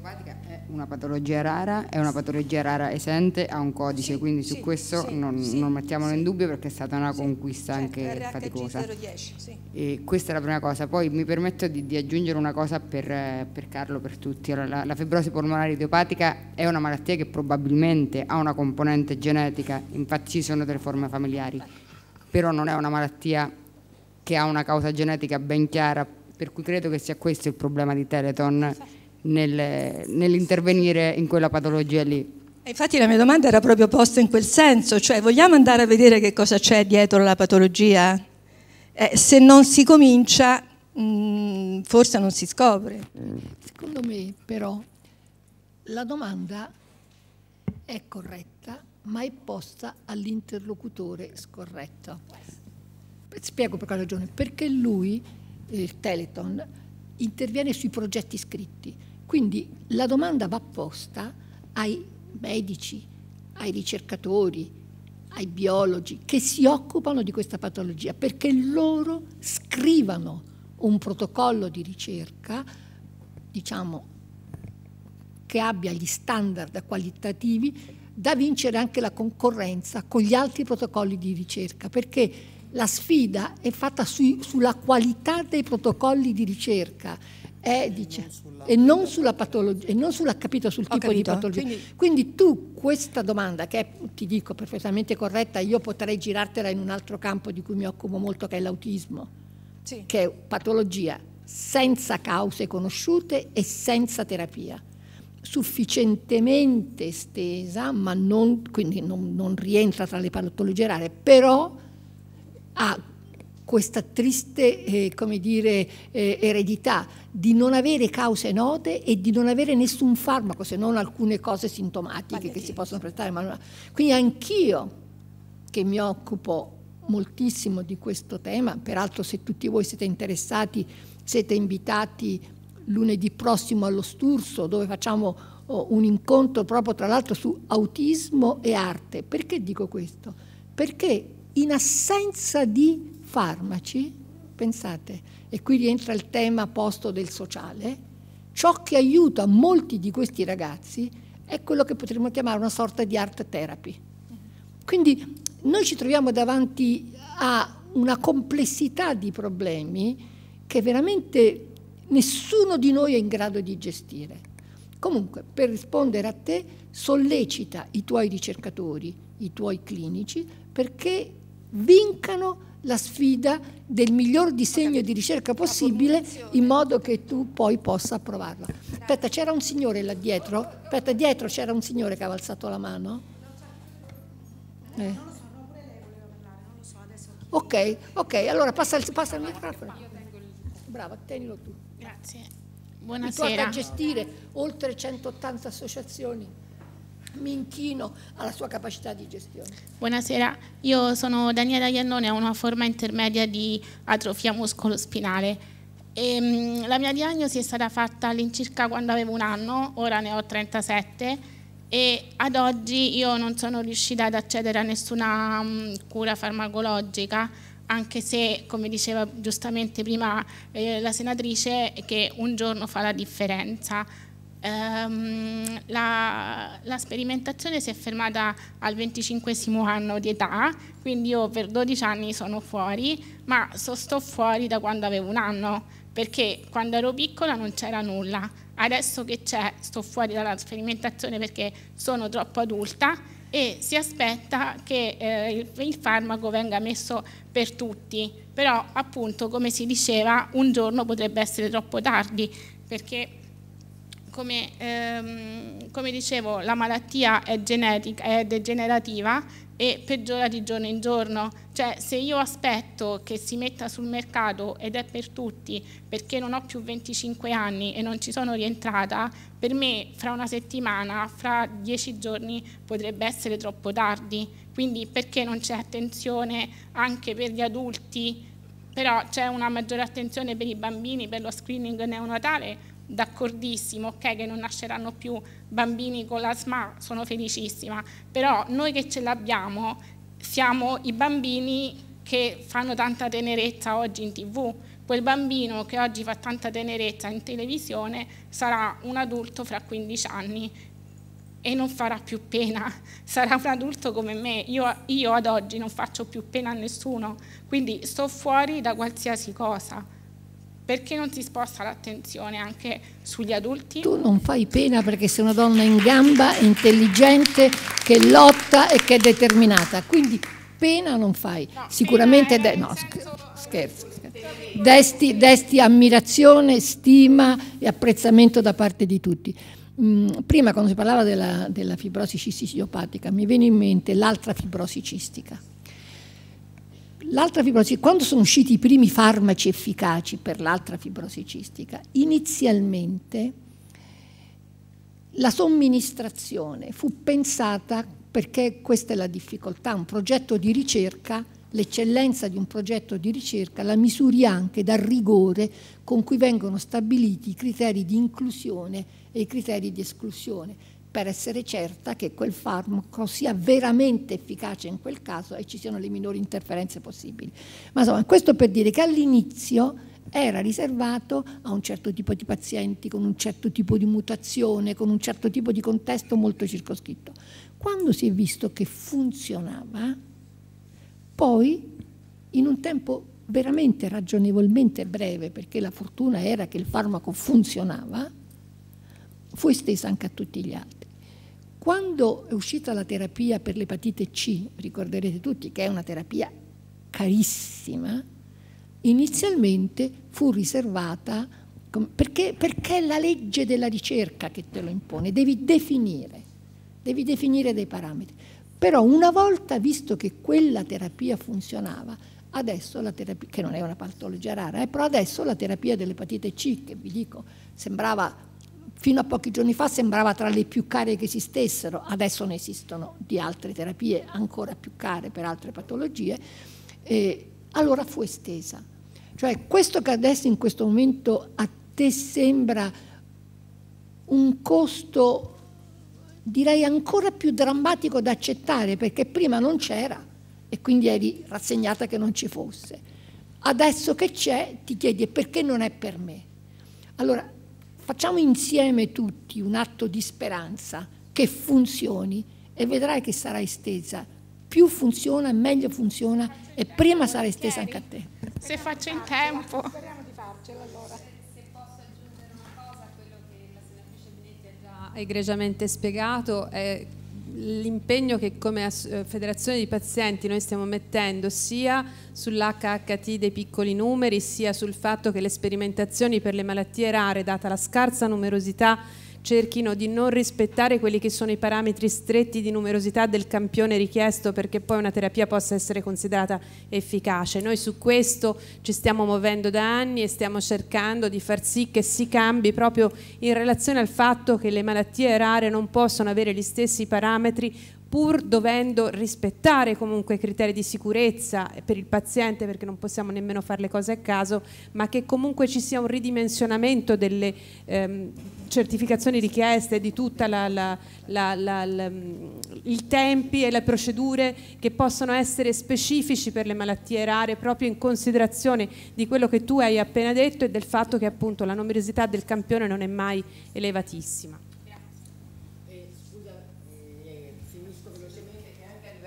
Speaker 5: osteopatica è una patologia rara, è una patologia rara esente, ha un codice, sì, quindi sì, su questo sì, non, non, mettiamolo in dubbio perché è stata una conquista certo, anche RH faticosa. 010, questa è la prima cosa. Poi mi permetto di, di aggiungere una cosa per, per Carlo, per tutti. Allora, la, la fibrosi polmonare idiopatica è una malattia che probabilmente ha una componente genetica, infatti ci sono delle forme familiari, però non è una malattia che ha una causa genetica ben chiara, per cui credo che sia questo il problema di Teleton esatto nel, nell'intervenire in quella patologia lì.
Speaker 2: Infatti la mia domanda era proprio posta in quel senso, cioè vogliamo andare a vedere che cosa c'è dietro la patologia? Eh, se non si comincia, mh, mm, forse non si scopre.
Speaker 1: Secondo me però la domanda è corretta, ma è posta all'interlocutore scorretto. Spiego per quale ragione, perché lui, il Teleton, interviene sui progetti scritti quindi la domanda va posta ai medici, ai ricercatori, ai biologi che si occupano di questa patologia perché loro scrivano un protocollo di ricerca, diciamo, che abbia gli standard qualitativi da vincere anche la concorrenza con gli altri protocolli di ricerca, perché la sfida è fatta su, sulla qualità dei protocolli di ricerca eh, dice, e non sulla patologia, e non sulla, capito, sul tipo di patologia. Quindi, Quindi, tu questa domanda, che è, ti dico, perfettamente corretta, io potrei girartela in un altro campo di cui mi occupo molto, che è l'autismo, sì. che è patologia senza cause conosciute e senza terapia sufficientemente estesa, ma non, quindi non, non rientra tra le patologie rare, però ha questa triste eh, dire, eh, eredità di non avere cause note e di non avere nessun farmaco se non alcune cose sintomatiche che si possono prestare. Non... Quindi anch'io che mi occupo moltissimo di questo tema, peraltro se tutti voi siete interessati siete invitati lunedì prossimo allo Sturso dove facciamo oh, un incontro proprio tra l'altro su autismo e arte. Perché dico questo? Perché in assenza di farmaci, pensate, e qui rientra il tema posto del sociale, ciò che aiuta molti di questi ragazzi è quello che potremmo chiamare una sorta di art therapy. Quindi noi ci troviamo davanti a una complessità di problemi che veramente nessuno di noi è in grado di gestire. Comunque, per rispondere a te, sollecita i tuoi ricercatori, i tuoi clinici, perché vincano la sfida del miglior disegno di ricerca possibile in modo che tu poi possa approvarla. Aspetta, c'era un signore là dietro? Aspetta, dietro c'era un signore che aveva alzato la mano? Eh. Ok, ok, allora passa il, passa il microfono. Brava, tenilo tu. Grazie. Buonasera. Tu a gestire oltre 180 associazioni mi inchino alla sua capacità di gestione.
Speaker 8: Buonasera, io sono Daniela Iannone, ho una forma intermedia di atrofia muscolospinale. E, ehm, la mia diagnosi è stata fatta all'incirca quando avevo un anno, ora ne ho 37 e ad oggi io non sono riuscita ad accedere a nessuna mm, cura farmacologica, anche se, come diceva giustamente prima eh, la senatrice, che un giorno fa la differenza ehm, la, la, sperimentazione si è fermata al 25 anno di età, quindi io per 12 anni sono fuori, ma so, sto fuori da quando avevo un anno, perché quando ero piccola non c'era nulla. Adesso che c'è sto fuori dalla sperimentazione perché sono troppo adulta e si aspetta che eh, il, il, farmaco venga messo per tutti, però appunto come si diceva un giorno potrebbe essere troppo tardi perché come, ehm, come dicevo, la malattia è genetica, è degenerativa e peggiora di giorno in giorno. Cioè, se io aspetto che si metta sul mercato ed è per tutti perché non ho più 25 anni e non ci sono rientrata, per me fra una settimana, fra dieci giorni potrebbe essere troppo tardi. Quindi perché non c'è attenzione anche per gli adulti? Però c'è una maggiore attenzione per i bambini, per lo screening neonatale d'accordissimo, ok che non nasceranno più bambini con la SMA, sono felicissima, però noi che ce l'abbiamo siamo i bambini che fanno tanta tenerezza oggi in tv, quel bambino che oggi fa tanta tenerezza in televisione sarà un adulto fra 15 anni e non farà più pena, [laughs] sarà un adulto come me, io, io ad oggi non faccio più pena a nessuno, quindi sto fuori da qualsiasi cosa perché non si sposta l'attenzione anche sugli adulti? Tu
Speaker 1: non fai pena perché sei una donna in gamba, intelligente, che lotta e che è determinata, quindi pena non fai, no, sicuramente de- no, senso... scherzo, scherzo. Desti, desti ammirazione, stima e apprezzamento da parte di tutti mm, prima quando si parlava della, della fibrosi cistisiopatica mi viene in mente l'altra fibrosi cistica L'altra fibrosi, quando sono usciti i primi farmaci efficaci per l'altra fibrosi cistica, inizialmente la somministrazione fu pensata perché questa è la difficoltà, un progetto di ricerca, l'eccellenza di un progetto di ricerca la misuri anche dal rigore con cui vengono stabiliti i criteri di inclusione e i criteri di esclusione per essere certa che quel farmaco sia veramente efficace in quel caso e ci siano le minori interferenze possibili. Ma insomma, questo per dire che all'inizio era riservato a un certo tipo di pazienti, con un certo tipo di mutazione, con un certo tipo di contesto molto circoscritto. Quando si è visto che funzionava, poi in un tempo veramente ragionevolmente breve, perché la fortuna era che il farmaco funzionava, fu estesa anche a tutti gli altri. Quando è uscita la terapia per l'epatite C, ricorderete tutti che è una terapia carissima, inizialmente fu riservata perché, perché è la legge della ricerca che te lo impone, devi definire, devi definire dei parametri. Però una volta visto che quella terapia funzionava, adesso la terapia, che non è una patologia rara, eh, però adesso la terapia dell'epatite C, che vi dico sembrava fino a pochi giorni fa sembrava tra le più care che esistessero, adesso ne esistono di altre terapie ancora più care per altre patologie, eh, allora fu estesa. Cioè questo che adesso in questo momento a te sembra un costo direi ancora più drammatico da accettare perché prima non c'era e quindi eri rassegnata che non ci fosse. Adesso che c'è ti chiedi perché non è per me. Allora Facciamo insieme tutti un atto di speranza che funzioni e vedrai che sarà estesa. Più funziona, meglio funziona e prima sarà estesa anche a te.
Speaker 8: Se faccio in tempo. Speriamo di farcela allora. Se posso aggiungere una cosa a quello
Speaker 3: che la ha già egregiamente spiegato, è l'impegno che come eh, federazione di pazienti noi stiamo mettendo sia sull'HHT dei piccoli numeri sia sul fatto che le sperimentazioni per le malattie rare data la scarsa numerosità cerchino di non rispettare quelli che sono i parametri stretti di numerosità del campione richiesto perché poi una terapia possa essere considerata efficace. Noi su questo ci stiamo muovendo da anni e stiamo cercando di far sì che si cambi proprio in relazione al fatto che le malattie rare non possono avere gli stessi parametri pur dovendo rispettare comunque criteri di sicurezza per il paziente perché non possiamo nemmeno fare le cose a caso, ma che comunque ci sia un ridimensionamento delle, ehm, certificazioni richieste, di tutti mm, i tempi e le procedure che possono essere specifici per le malattie rare proprio in considerazione di quello che tu hai appena detto e del fatto che appunto la numerosità del campione non è mai elevatissima.
Speaker 4: Eh,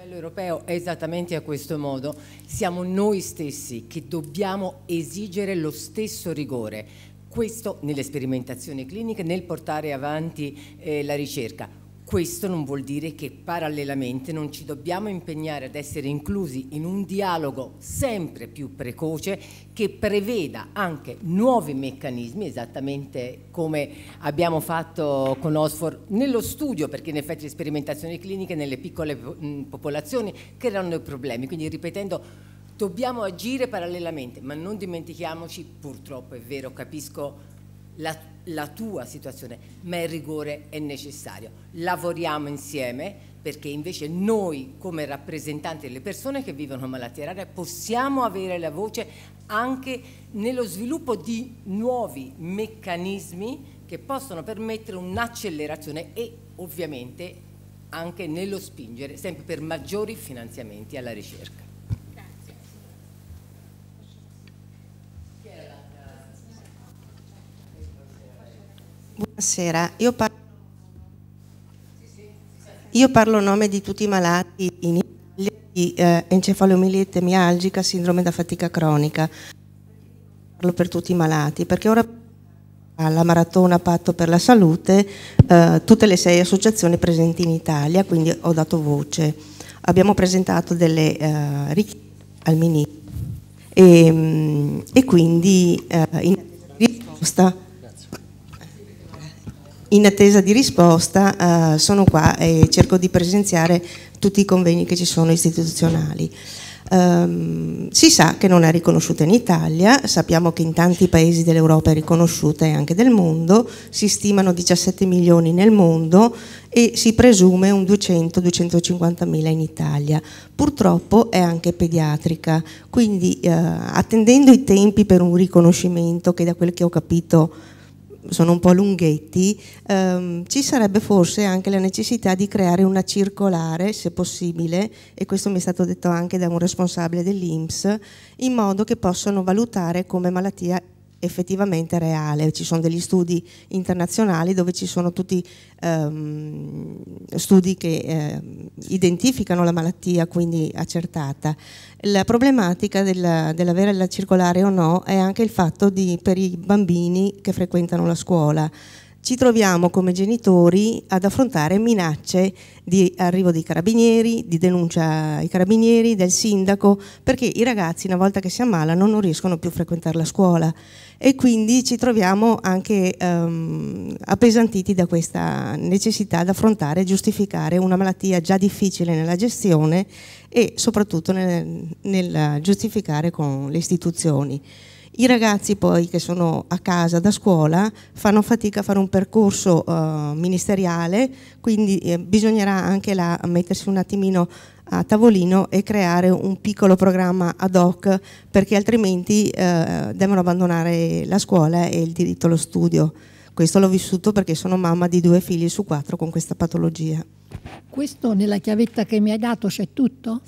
Speaker 4: europeo è esattamente a questo modo. Siamo noi stessi che dobbiamo esigere lo stesso rigore questo nelle sperimentazioni cliniche, nel portare avanti eh, la ricerca. Questo non vuol dire che parallelamente non ci dobbiamo impegnare ad essere inclusi in un dialogo sempre più precoce che preveda anche nuovi meccanismi, esattamente come abbiamo fatto con Oxford nello studio, perché in effetti le sperimentazioni cliniche nelle piccole mm, popolazioni creano dei problemi, quindi ripetendo Dobbiamo agire parallelamente, ma non dimentichiamoci, purtroppo è vero, capisco la, la tua situazione, ma il rigore è necessario. Lavoriamo insieme perché invece noi come rappresentanti delle persone che vivono malattie rare possiamo avere la voce anche nello sviluppo di nuovi meccanismi che possono permettere un'accelerazione e ovviamente anche nello spingere sempre per maggiori finanziamenti alla ricerca.
Speaker 9: Buonasera, io parlo, io parlo a nome di tutti i malati in Italia di eh, encefalomielite mialgica, sindrome da fatica cronica. Parlo per tutti i malati perché ora alla maratona Patto per la Salute eh, tutte le sei associazioni presenti in Italia, quindi ho dato voce. Abbiamo presentato delle eh, richieste al Ministro e, ehm, e quindi eh, in risposta in attesa di risposta eh, sono qua e cerco di presenziare tutti i convegni che ci sono istituzionali. Um, si sa che non è riconosciuta in Italia, sappiamo che in tanti paesi dell'Europa è riconosciuta e anche del mondo, si stimano 17 milioni nel mondo e si presume un 200-250 mila in Italia. Purtroppo è anche pediatrica, quindi eh, attendendo i tempi per un riconoscimento che da quel che ho capito sono un po' lunghetti, ehm, ci sarebbe forse anche la necessità di creare una circolare, se possibile, e questo mi è stato detto anche da un responsabile dell'INPS, in modo che possano valutare come malattia effettivamente reale. Ci sono degli studi internazionali dove ci sono tutti ehm, studi che eh, identificano la malattia, quindi accertata. La problematica dell'avere la circolare o no è anche il fatto di, per i bambini che frequentano la scuola ci troviamo come genitori ad affrontare minacce di arrivo dei carabinieri, di denuncia ai carabinieri, del sindaco, perché i ragazzi una volta che si ammalano non riescono più a frequentare la scuola e quindi ci troviamo anche ehm, appesantiti da questa necessità di affrontare e giustificare una malattia già difficile nella gestione e soprattutto nel, nel giustificare con le istituzioni. I ragazzi poi che sono a casa da scuola fanno fatica a fare un percorso eh, ministeriale, quindi eh, bisognerà anche là mettersi un attimino a tavolino e creare un piccolo programma ad hoc perché altrimenti eh, devono abbandonare la scuola e il diritto allo studio. Questo l'ho vissuto perché sono mamma di due figli su quattro con questa patologia. Questo nella chiavetta che mi hai dato c'è tutto?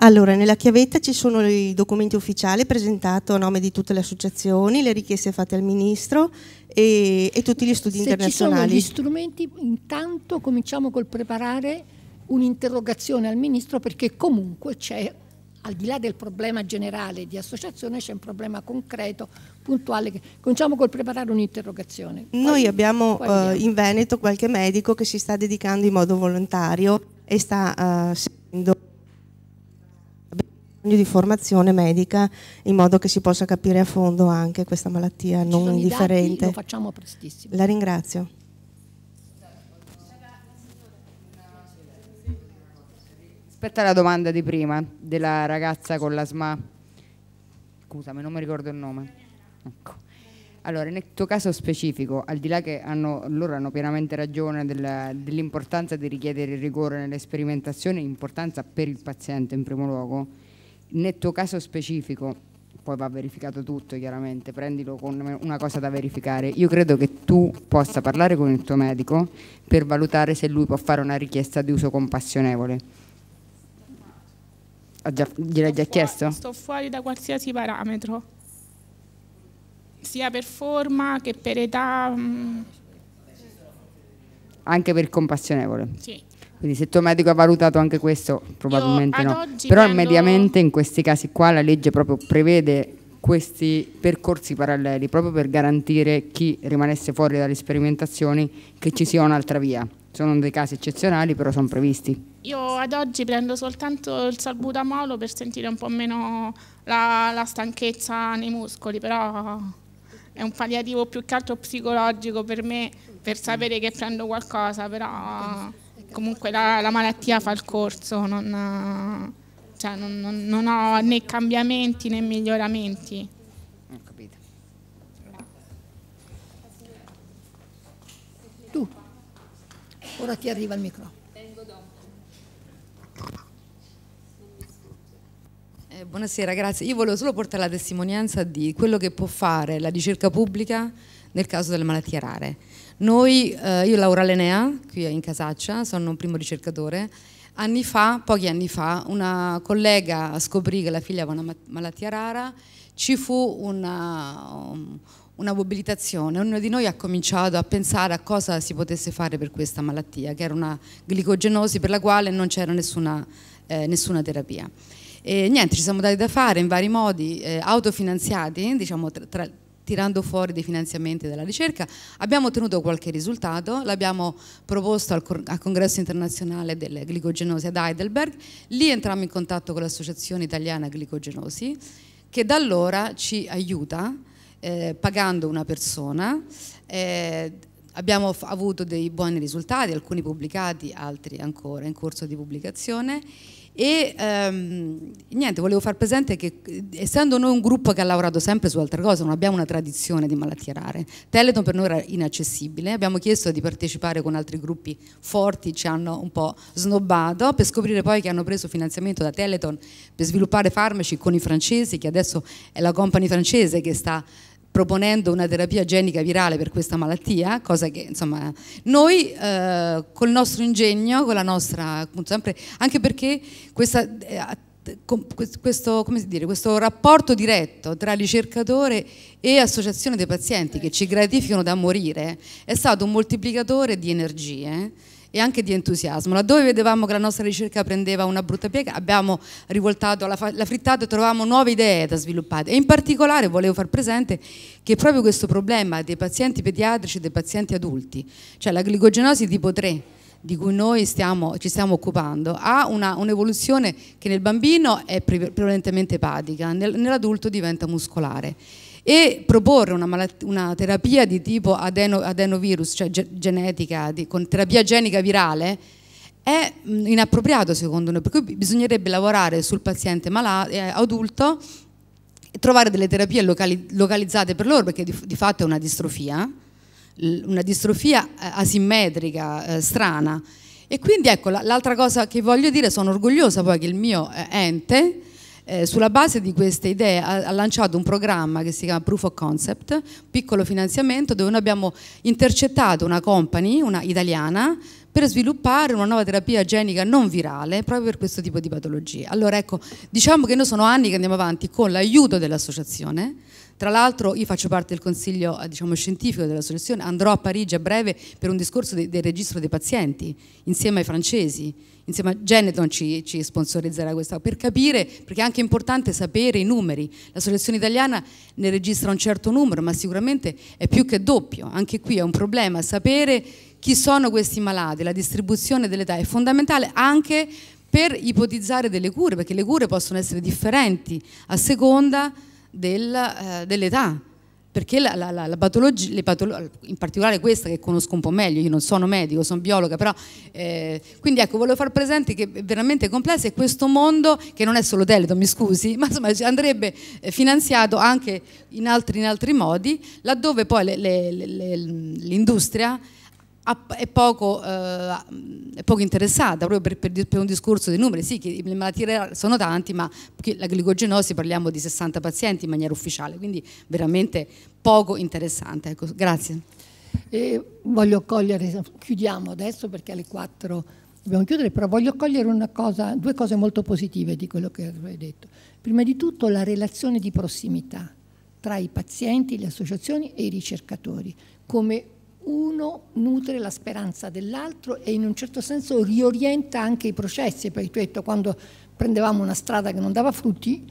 Speaker 9: Allora, nella chiavetta ci sono i documenti ufficiali presentati a nome di tutte le associazioni, le richieste fatte al Ministro e, e tutti gli studi Se internazionali. ci sono gli
Speaker 1: strumenti, intanto cominciamo col preparare un'interrogazione al Ministro perché comunque c'è, al di là del problema generale di associazione, c'è un problema concreto, puntuale. Cominciamo col preparare un'interrogazione.
Speaker 9: Poi, Noi abbiamo eh, in Veneto qualche medico che si sta dedicando in modo volontario e sta eh, seguendo di formazione medica in modo che si possa capire a fondo anche questa malattia non indifferente. lo facciamo
Speaker 1: prestissimo.
Speaker 5: La
Speaker 9: ringrazio.
Speaker 5: Aspetta la domanda di prima della ragazza con la SMA. Scusami, non mi ricordo il nome. Ecco. Allora, nel tuo caso specifico, al di là che hanno, loro hanno pienamente ragione dell'importanza di richiedere il rigore nelle sperimentazioni, importanza per il paziente in primo luogo, nel tuo caso specifico, poi va verificato tutto chiaramente, prendilo con una cosa da verificare, io credo che tu possa parlare con il tuo medico per valutare se lui può fare una richiesta di uso compassionevole. Ho già, gliel'hai già chiesto? Sto
Speaker 8: fuori da qualsiasi parametro, sia per forma che per età. Mm.
Speaker 5: Anche per compassionevole? Sì. Quindi se il tuo medico ha valutato anche questo, probabilmente no. Però vendo... mediamente in questi casi qua la legge proprio prevede questi percorsi paralleli, proprio per garantire chi rimanesse fuori dalle sperimentazioni che ci sia un'altra via. Sono dei casi eccezionali, però sono previsti.
Speaker 8: Io ad oggi prendo soltanto il salbutamolo per sentire un po' meno la, la stanchezza nei muscoli, però è un palliativo più che altro psicologico per me, per mm. sapere che prendo qualcosa, però comunque la, la, malattia fa il corso, non, cioè non, non, non, ho né cambiamenti né miglioramenti. Ho capito. Tu,
Speaker 10: ora ti arriva il microfono. Eh, buonasera, grazie. Io volevo solo portare la testimonianza di quello che può fare la ricerca pubblica nel caso delle malattie rare noi, eh, io Laura Lenea, qui in Casaccia, sono un primo ricercatore, anni fa, pochi anni fa, una collega scoprì che la figlia aveva una malattia rara, ci fu una, um, una mobilitazione, ognuno di noi ha cominciato a pensare a cosa si potesse fare per questa malattia, che era una glicogenosi per la quale non c'era nessuna, eh, nessuna terapia. E niente, ci siamo dati da fare in vari modi, eh, autofinanziati, diciamo tra, tra tirando fuori dei finanziamenti della ricerca. Abbiamo ottenuto qualche risultato, l'abbiamo proposto al, al, congresso internazionale delle glicogenosi ad Heidelberg, lì entrammo in contatto con l'associazione italiana glicogenosi che da allora ci aiuta eh, pagando una persona. Eh, abbiamo avuto dei buoni risultati, alcuni pubblicati, altri ancora in corso di pubblicazione e ehm, niente, volevo far presente che essendo noi un gruppo che ha lavorato sempre su altre cose, non abbiamo una tradizione di malattie rare, Teleton per noi era inaccessibile, abbiamo chiesto di partecipare con altri gruppi forti, ci hanno un po' snobbato, per scoprire poi che hanno preso finanziamento da Teleton per sviluppare farmaci con i francesi, che adesso è la company francese che sta proponendo una terapia genica virale per questa malattia, cosa che insomma noi eh, col nostro ingegno, con la nostra, sempre, anche perché questa, eh, questo, dire, questo, rapporto diretto tra ricercatore e associazione dei pazienti che ci gratificano da morire è stato un moltiplicatore di energie e anche di entusiasmo. Laddove vedevamo che la nostra ricerca prendeva una brutta piega, abbiamo rivoltato la, la frittata e trovavamo nuove idee da sviluppare. E in particolare volevo far presente che proprio questo problema dei pazienti pediatrici e dei pazienti adulti, cioè la glicogenosi tipo 3, di cui noi stiamo, ci stiamo occupando ha un'evoluzione che nel bambino è prevalentemente epatica, nel, nell'adulto diventa muscolare e proporre una, una terapia di tipo adeno adenovirus, cioè ge genetica, di, con terapia genica virale, è inappropriato secondo noi, per cui bisognerebbe lavorare sul paziente malato, eh, adulto e trovare delle terapie locali localizzate per loro, perché di, di fatto è una distrofia, una distrofia eh, asimmetrica, eh, strana. E quindi ecco, l'altra cosa che voglio dire, sono orgogliosa poi che il mio eh, ente eh, sulla base di queste idee ha, ha, lanciato un programma che si chiama Proof of Concept, piccolo finanziamento, dove noi abbiamo intercettato una company, una italiana, per sviluppare una nuova terapia genica non virale proprio per questo tipo di patologie. Allora ecco, diciamo che noi sono anni che andiamo avanti con l'aiuto dell'associazione, tra l'altro io faccio parte del consiglio eh, diciamo, scientifico dell'associazione, andrò a Parigi a breve per un discorso de del registro dei pazienti, insieme ai francesi, insieme a Geneton ci, ci sponsorizzerà questa, per capire, perché è anche importante sapere i numeri. La selezione italiana ne registra un certo numero, ma sicuramente è più che doppio. Anche qui è un problema sapere chi sono questi malati, la distribuzione dell'età è fondamentale anche per ipotizzare delle cure, perché le cure possono essere differenti a seconda del, eh, dell'età, perché la, la, la, patologia, in particolare questa che conosco un po' meglio, io non sono medico, sono biologa, però eh, quindi ecco, volevo far presente che è veramente complesso e questo mondo che non è solo Teleton, mi scusi, [laughs] ma insomma andrebbe eh, finanziato anche in altri, in altri modi, laddove poi l'industria Ah, è poco, eh, è poco interessata proprio per, per, per, un discorso di numeri. Sì, che le malattie sono tanti, ma la glicogenosi parliamo di 60 pazienti in maniera ufficiale, quindi veramente poco interessante. Ecco, grazie. E
Speaker 1: voglio cogliere, chiudiamo adesso perché alle 4 dobbiamo chiudere, però voglio cogliere cosa, due cose molto positive di quello che hai detto. Prima di tutto la relazione di prossimità tra i pazienti, le associazioni e i ricercatori, come uno nutre la speranza dell'altro e in un certo senso riorienta anche i processi, perché tu hai detto quando prendevamo una strada che non dava frutti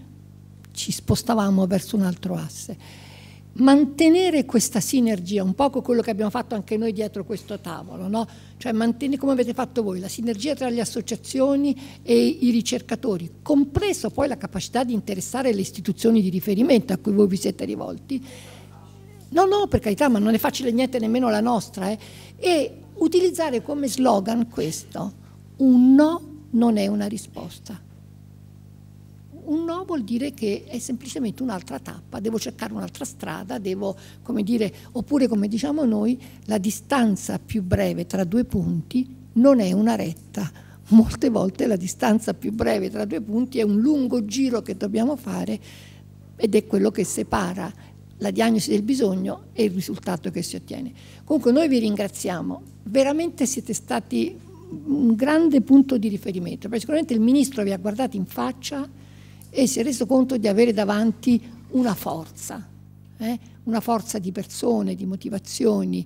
Speaker 1: ci spostavamo verso un altro asse. Mantenere questa sinergia, un po' quello che abbiamo fatto anche noi dietro questo tavolo, no? cioè mantenere come avete fatto voi la sinergia tra le associazioni e i ricercatori, compreso poi la capacità di interessare le istituzioni di riferimento a cui voi vi siete rivolti, No, no, per carità, ma non è facile niente nemmeno la nostra. Eh. E utilizzare come slogan questo, un no non è una risposta. Un no vuol dire che è semplicemente un'altra tappa, devo cercare un'altra strada, devo, come dire, oppure come diciamo noi, la distanza più breve tra due punti non è una retta. Molte volte la distanza più breve tra due punti è un lungo giro che dobbiamo fare ed è quello che separa la diagnosi del bisogno e il risultato che si ottiene. Comunque noi vi ringraziamo, veramente siete stati un grande punto di riferimento, perché sicuramente il Ministro vi ha guardato in faccia e si è reso conto di avere davanti una forza, eh? una forza di persone, di motivazioni,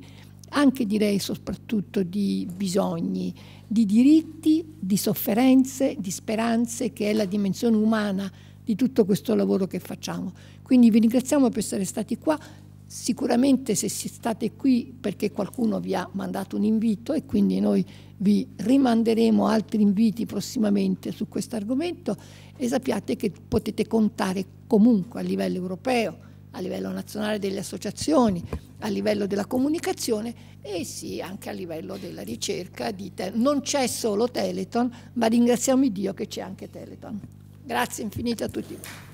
Speaker 1: anche direi soprattutto di bisogni, di diritti, di sofferenze, di speranze, che è la dimensione umana di tutto questo lavoro che facciamo. Quindi vi ringraziamo per essere stati qua. Sicuramente se state qui perché qualcuno vi ha mandato un invito e quindi noi vi rimanderemo altri inviti prossimamente su questo argomento e sappiate che potete contare comunque a livello europeo, a livello nazionale delle associazioni, a livello della comunicazione e sì anche a livello della ricerca. non c'è solo Teleton, ma ringraziamo Dio che c'è anche Teleton. Grazie infinite a tutti.